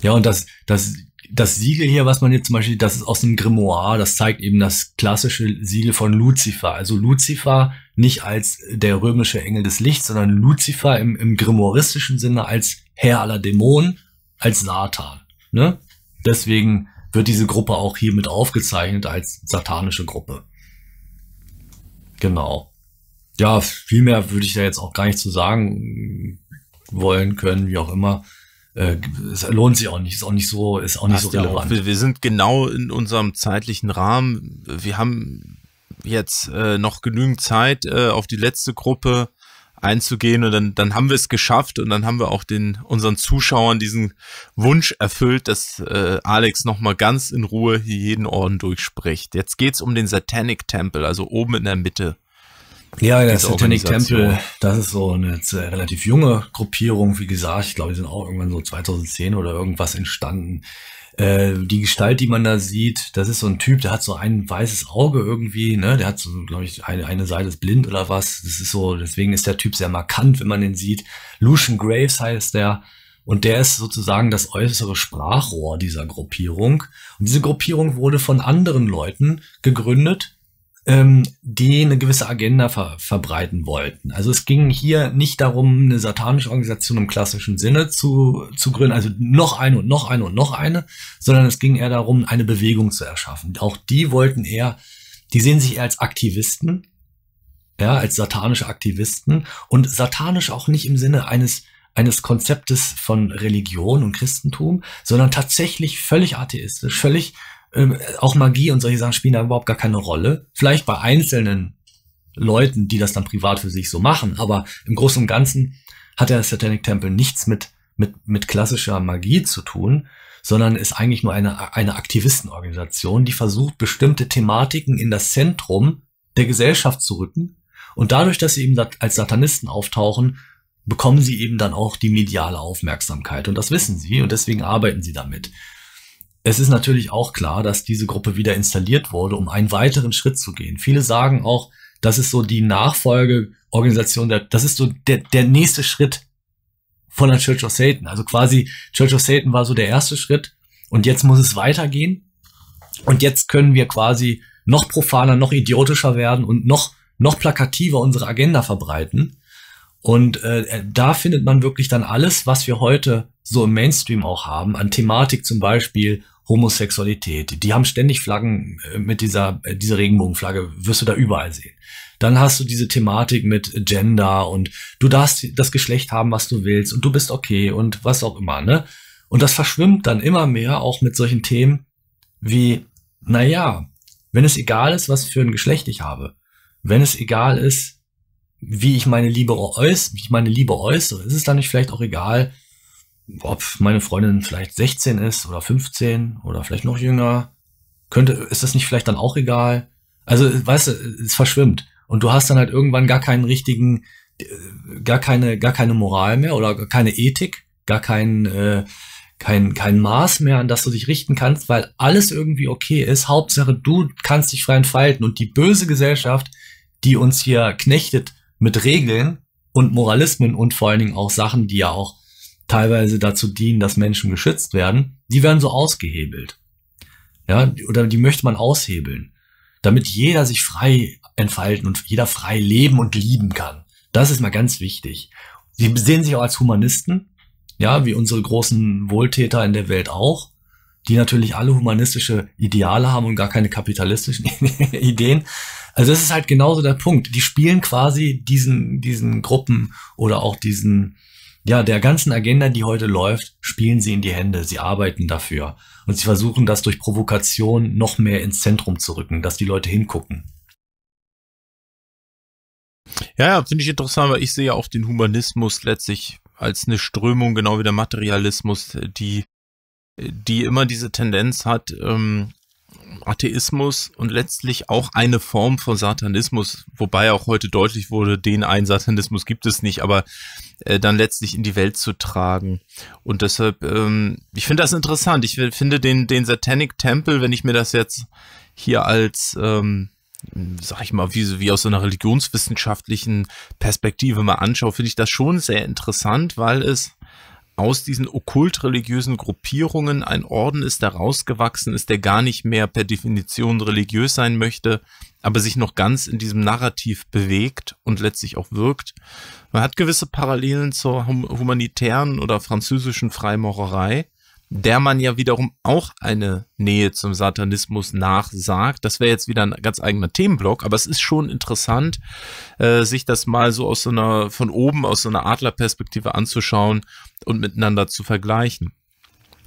ja, und das, das, das Siegel hier, was man jetzt zum Beispiel, das ist aus dem Grimoire, das zeigt eben das klassische Siegel von Lucifer. Also Lucifer nicht als der römische Engel des Lichts, sondern Lucifer im, im grimoiristischen Sinne als Herr aller Dämonen, als Satan. Ne? Deswegen wird diese Gruppe auch hiermit aufgezeichnet als satanische Gruppe. Genau ja, viel mehr würde ich da jetzt auch gar nicht zu sagen wollen können, wie auch immer. Äh, es lohnt sich auch nicht, ist auch nicht so, ist auch Passt nicht so relevant. Wir, wir, sind genau in unserem zeitlichen Rahmen. Wir haben jetzt äh, noch genügend Zeit, äh, auf die letzte Gruppe einzugehen und dann, dann haben wir es geschafft und dann haben wir auch den unseren Zuschauern diesen Wunsch erfüllt, dass äh, Alex nochmal ganz in Ruhe hier jeden Orden durchspricht. Jetzt geht's um den Satanic Temple, also oben in der Mitte. Ja, der Satanic Temple, das ist so eine äh, relativ junge Gruppierung, wie gesagt. Ich glaube, die sind auch irgendwann so 2010 oder irgendwas entstanden. Äh, die Gestalt, die man da sieht, das ist so ein Typ, der hat so ein weißes Auge irgendwie, ne? Der hat so, glaube ich, eine, eine Seite ist blind oder was. Das ist so, deswegen ist der Typ sehr markant, wenn man den sieht. Lucian Graves heißt der. Und der ist sozusagen das äußere Sprachrohr dieser Gruppierung. Und diese Gruppierung wurde von anderen Leuten gegründet, ähm, die eine gewisse Agenda ver verbreiten wollten. Also es ging hier nicht darum, eine satanische Organisation im klassischen Sinne zu, zu gründen, also noch eine und noch eine und noch eine, sondern es ging eher darum, eine Bewegung zu erschaffen. Auch die wollten eher, die sehen sich eher als Aktivisten, ja, als satanische Aktivisten und satanisch auch nicht im Sinne eines eines Konzeptes von Religion und Christentum, sondern tatsächlich völlig atheistisch, völlig ähm, auch Magie und solche Sachen spielen da überhaupt gar keine Rolle. Vielleicht bei einzelnen Leuten, die das dann privat für sich so machen, aber im Großen und Ganzen hat der Satanic Temple nichts mit, mit, mit klassischer Magie zu tun, sondern ist eigentlich nur eine, eine Aktivistenorganisation, die versucht, bestimmte Thematiken in das Zentrum der Gesellschaft zu rücken. Und dadurch, dass sie eben als Satanisten auftauchen, bekommen sie eben dann auch die mediale Aufmerksamkeit. Und das wissen sie und deswegen arbeiten sie damit es ist natürlich auch klar, dass diese Gruppe wieder installiert wurde, um einen weiteren Schritt zu gehen. Viele sagen auch, das ist so die Nachfolgeorganisation, das ist so der, der nächste Schritt von der Church of Satan. Also quasi Church of Satan war so der erste Schritt und jetzt muss es weitergehen und jetzt können wir quasi noch profaner, noch idiotischer werden und noch, noch plakativer unsere Agenda verbreiten. Und äh, da findet man wirklich dann alles, was wir heute so im Mainstream auch haben, an Thematik zum Beispiel Homosexualität. Die haben ständig Flaggen äh, mit dieser, äh, dieser Regenbogenflagge, wirst du da überall sehen. Dann hast du diese Thematik mit Gender und du darfst das Geschlecht haben, was du willst und du bist okay und was auch immer, ne? Und das verschwimmt dann immer mehr auch mit solchen Themen wie, naja, wenn es egal ist, was für ein Geschlecht ich habe, wenn es egal ist, wie ich meine Liebe äußere, wie ich meine Liebe äußere, ist es dann nicht vielleicht auch egal, ob meine Freundin vielleicht 16 ist oder 15 oder vielleicht noch jünger, könnte, ist das nicht vielleicht dann auch egal? Also, weißt du, es verschwimmt. Und du hast dann halt irgendwann gar keinen richtigen, äh, gar keine, gar keine Moral mehr oder gar keine Ethik, gar kein, äh, kein, kein Maß mehr, an das du dich richten kannst, weil alles irgendwie okay ist. Hauptsache, du kannst dich frei entfalten. Und die böse Gesellschaft, die uns hier knechtet mit Regeln und Moralismen und vor allen Dingen auch Sachen, die ja auch teilweise dazu dienen, dass Menschen geschützt werden, die werden so ausgehebelt. Ja, oder die möchte man aushebeln, damit jeder sich frei entfalten und jeder frei leben und lieben kann. Das ist mal ganz wichtig. Sie sehen sich auch als Humanisten, ja, wie unsere großen Wohltäter in der Welt auch, die natürlich alle humanistische Ideale haben und gar keine kapitalistischen Ideen. Also es ist halt genauso der Punkt. Die spielen quasi diesen, diesen Gruppen oder auch diesen ja, der ganzen Agenda, die heute läuft, spielen sie in die Hände. Sie arbeiten dafür. Und sie versuchen, das durch Provokation noch mehr ins Zentrum zu rücken, dass die Leute hingucken. Ja, ja finde ich interessant, weil ich sehe ja auch den Humanismus letztlich als eine Strömung, genau wie der Materialismus, die, die immer diese Tendenz hat, ähm, Atheismus und letztlich auch eine Form von Satanismus, wobei auch heute deutlich wurde, den einen Satanismus gibt es nicht, aber äh, dann letztlich in die Welt zu tragen. Und deshalb, ähm, ich finde das interessant. Ich finde den, den Satanic Temple, wenn ich mir das jetzt hier als, ähm, sag ich mal, wie, wie aus einer religionswissenschaftlichen Perspektive mal anschaue, finde ich das schon sehr interessant, weil es aus diesen okkultreligiösen Gruppierungen ein Orden ist, der rausgewachsen ist, der gar nicht mehr per Definition religiös sein möchte, aber sich noch ganz in diesem Narrativ bewegt und letztlich auch wirkt. Man hat gewisse Parallelen zur humanitären oder französischen Freimaurerei, der man ja wiederum auch eine Nähe zum Satanismus nachsagt. Das wäre jetzt wieder ein ganz eigener Themenblock, aber es ist schon interessant, äh, sich das mal so aus so einer, von oben aus so einer Adlerperspektive anzuschauen und miteinander zu vergleichen.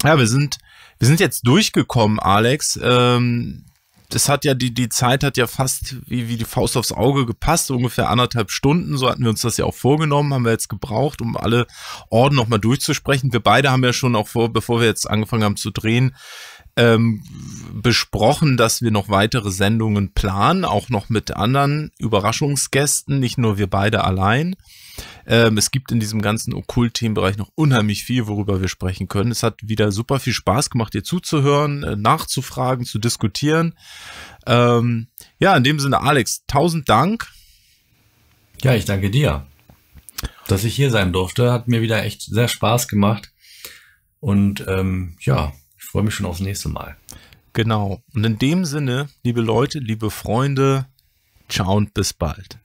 Ja, wir sind, wir sind jetzt durchgekommen, Alex. Ähm, das hat ja, die, die Zeit hat ja fast wie, wie die Faust aufs Auge gepasst, ungefähr anderthalb Stunden, so hatten wir uns das ja auch vorgenommen, haben wir jetzt gebraucht, um alle Orden nochmal durchzusprechen. Wir beide haben ja schon auch vor, bevor wir jetzt angefangen haben zu drehen, ähm, besprochen, dass wir noch weitere Sendungen planen, auch noch mit anderen Überraschungsgästen, nicht nur wir beide allein. Ähm, es gibt in diesem ganzen Okkult-Themenbereich noch unheimlich viel, worüber wir sprechen können. Es hat wieder super viel Spaß gemacht, dir zuzuhören, äh, nachzufragen, zu diskutieren. Ähm, ja, in dem Sinne, Alex, tausend Dank. Ja, ich danke dir. Dass ich hier sein durfte, hat mir wieder echt sehr Spaß gemacht. Und ähm, ja, ich freue mich schon aufs nächste Mal. Genau. Und in dem Sinne, liebe Leute, liebe Freunde, ciao und bis bald.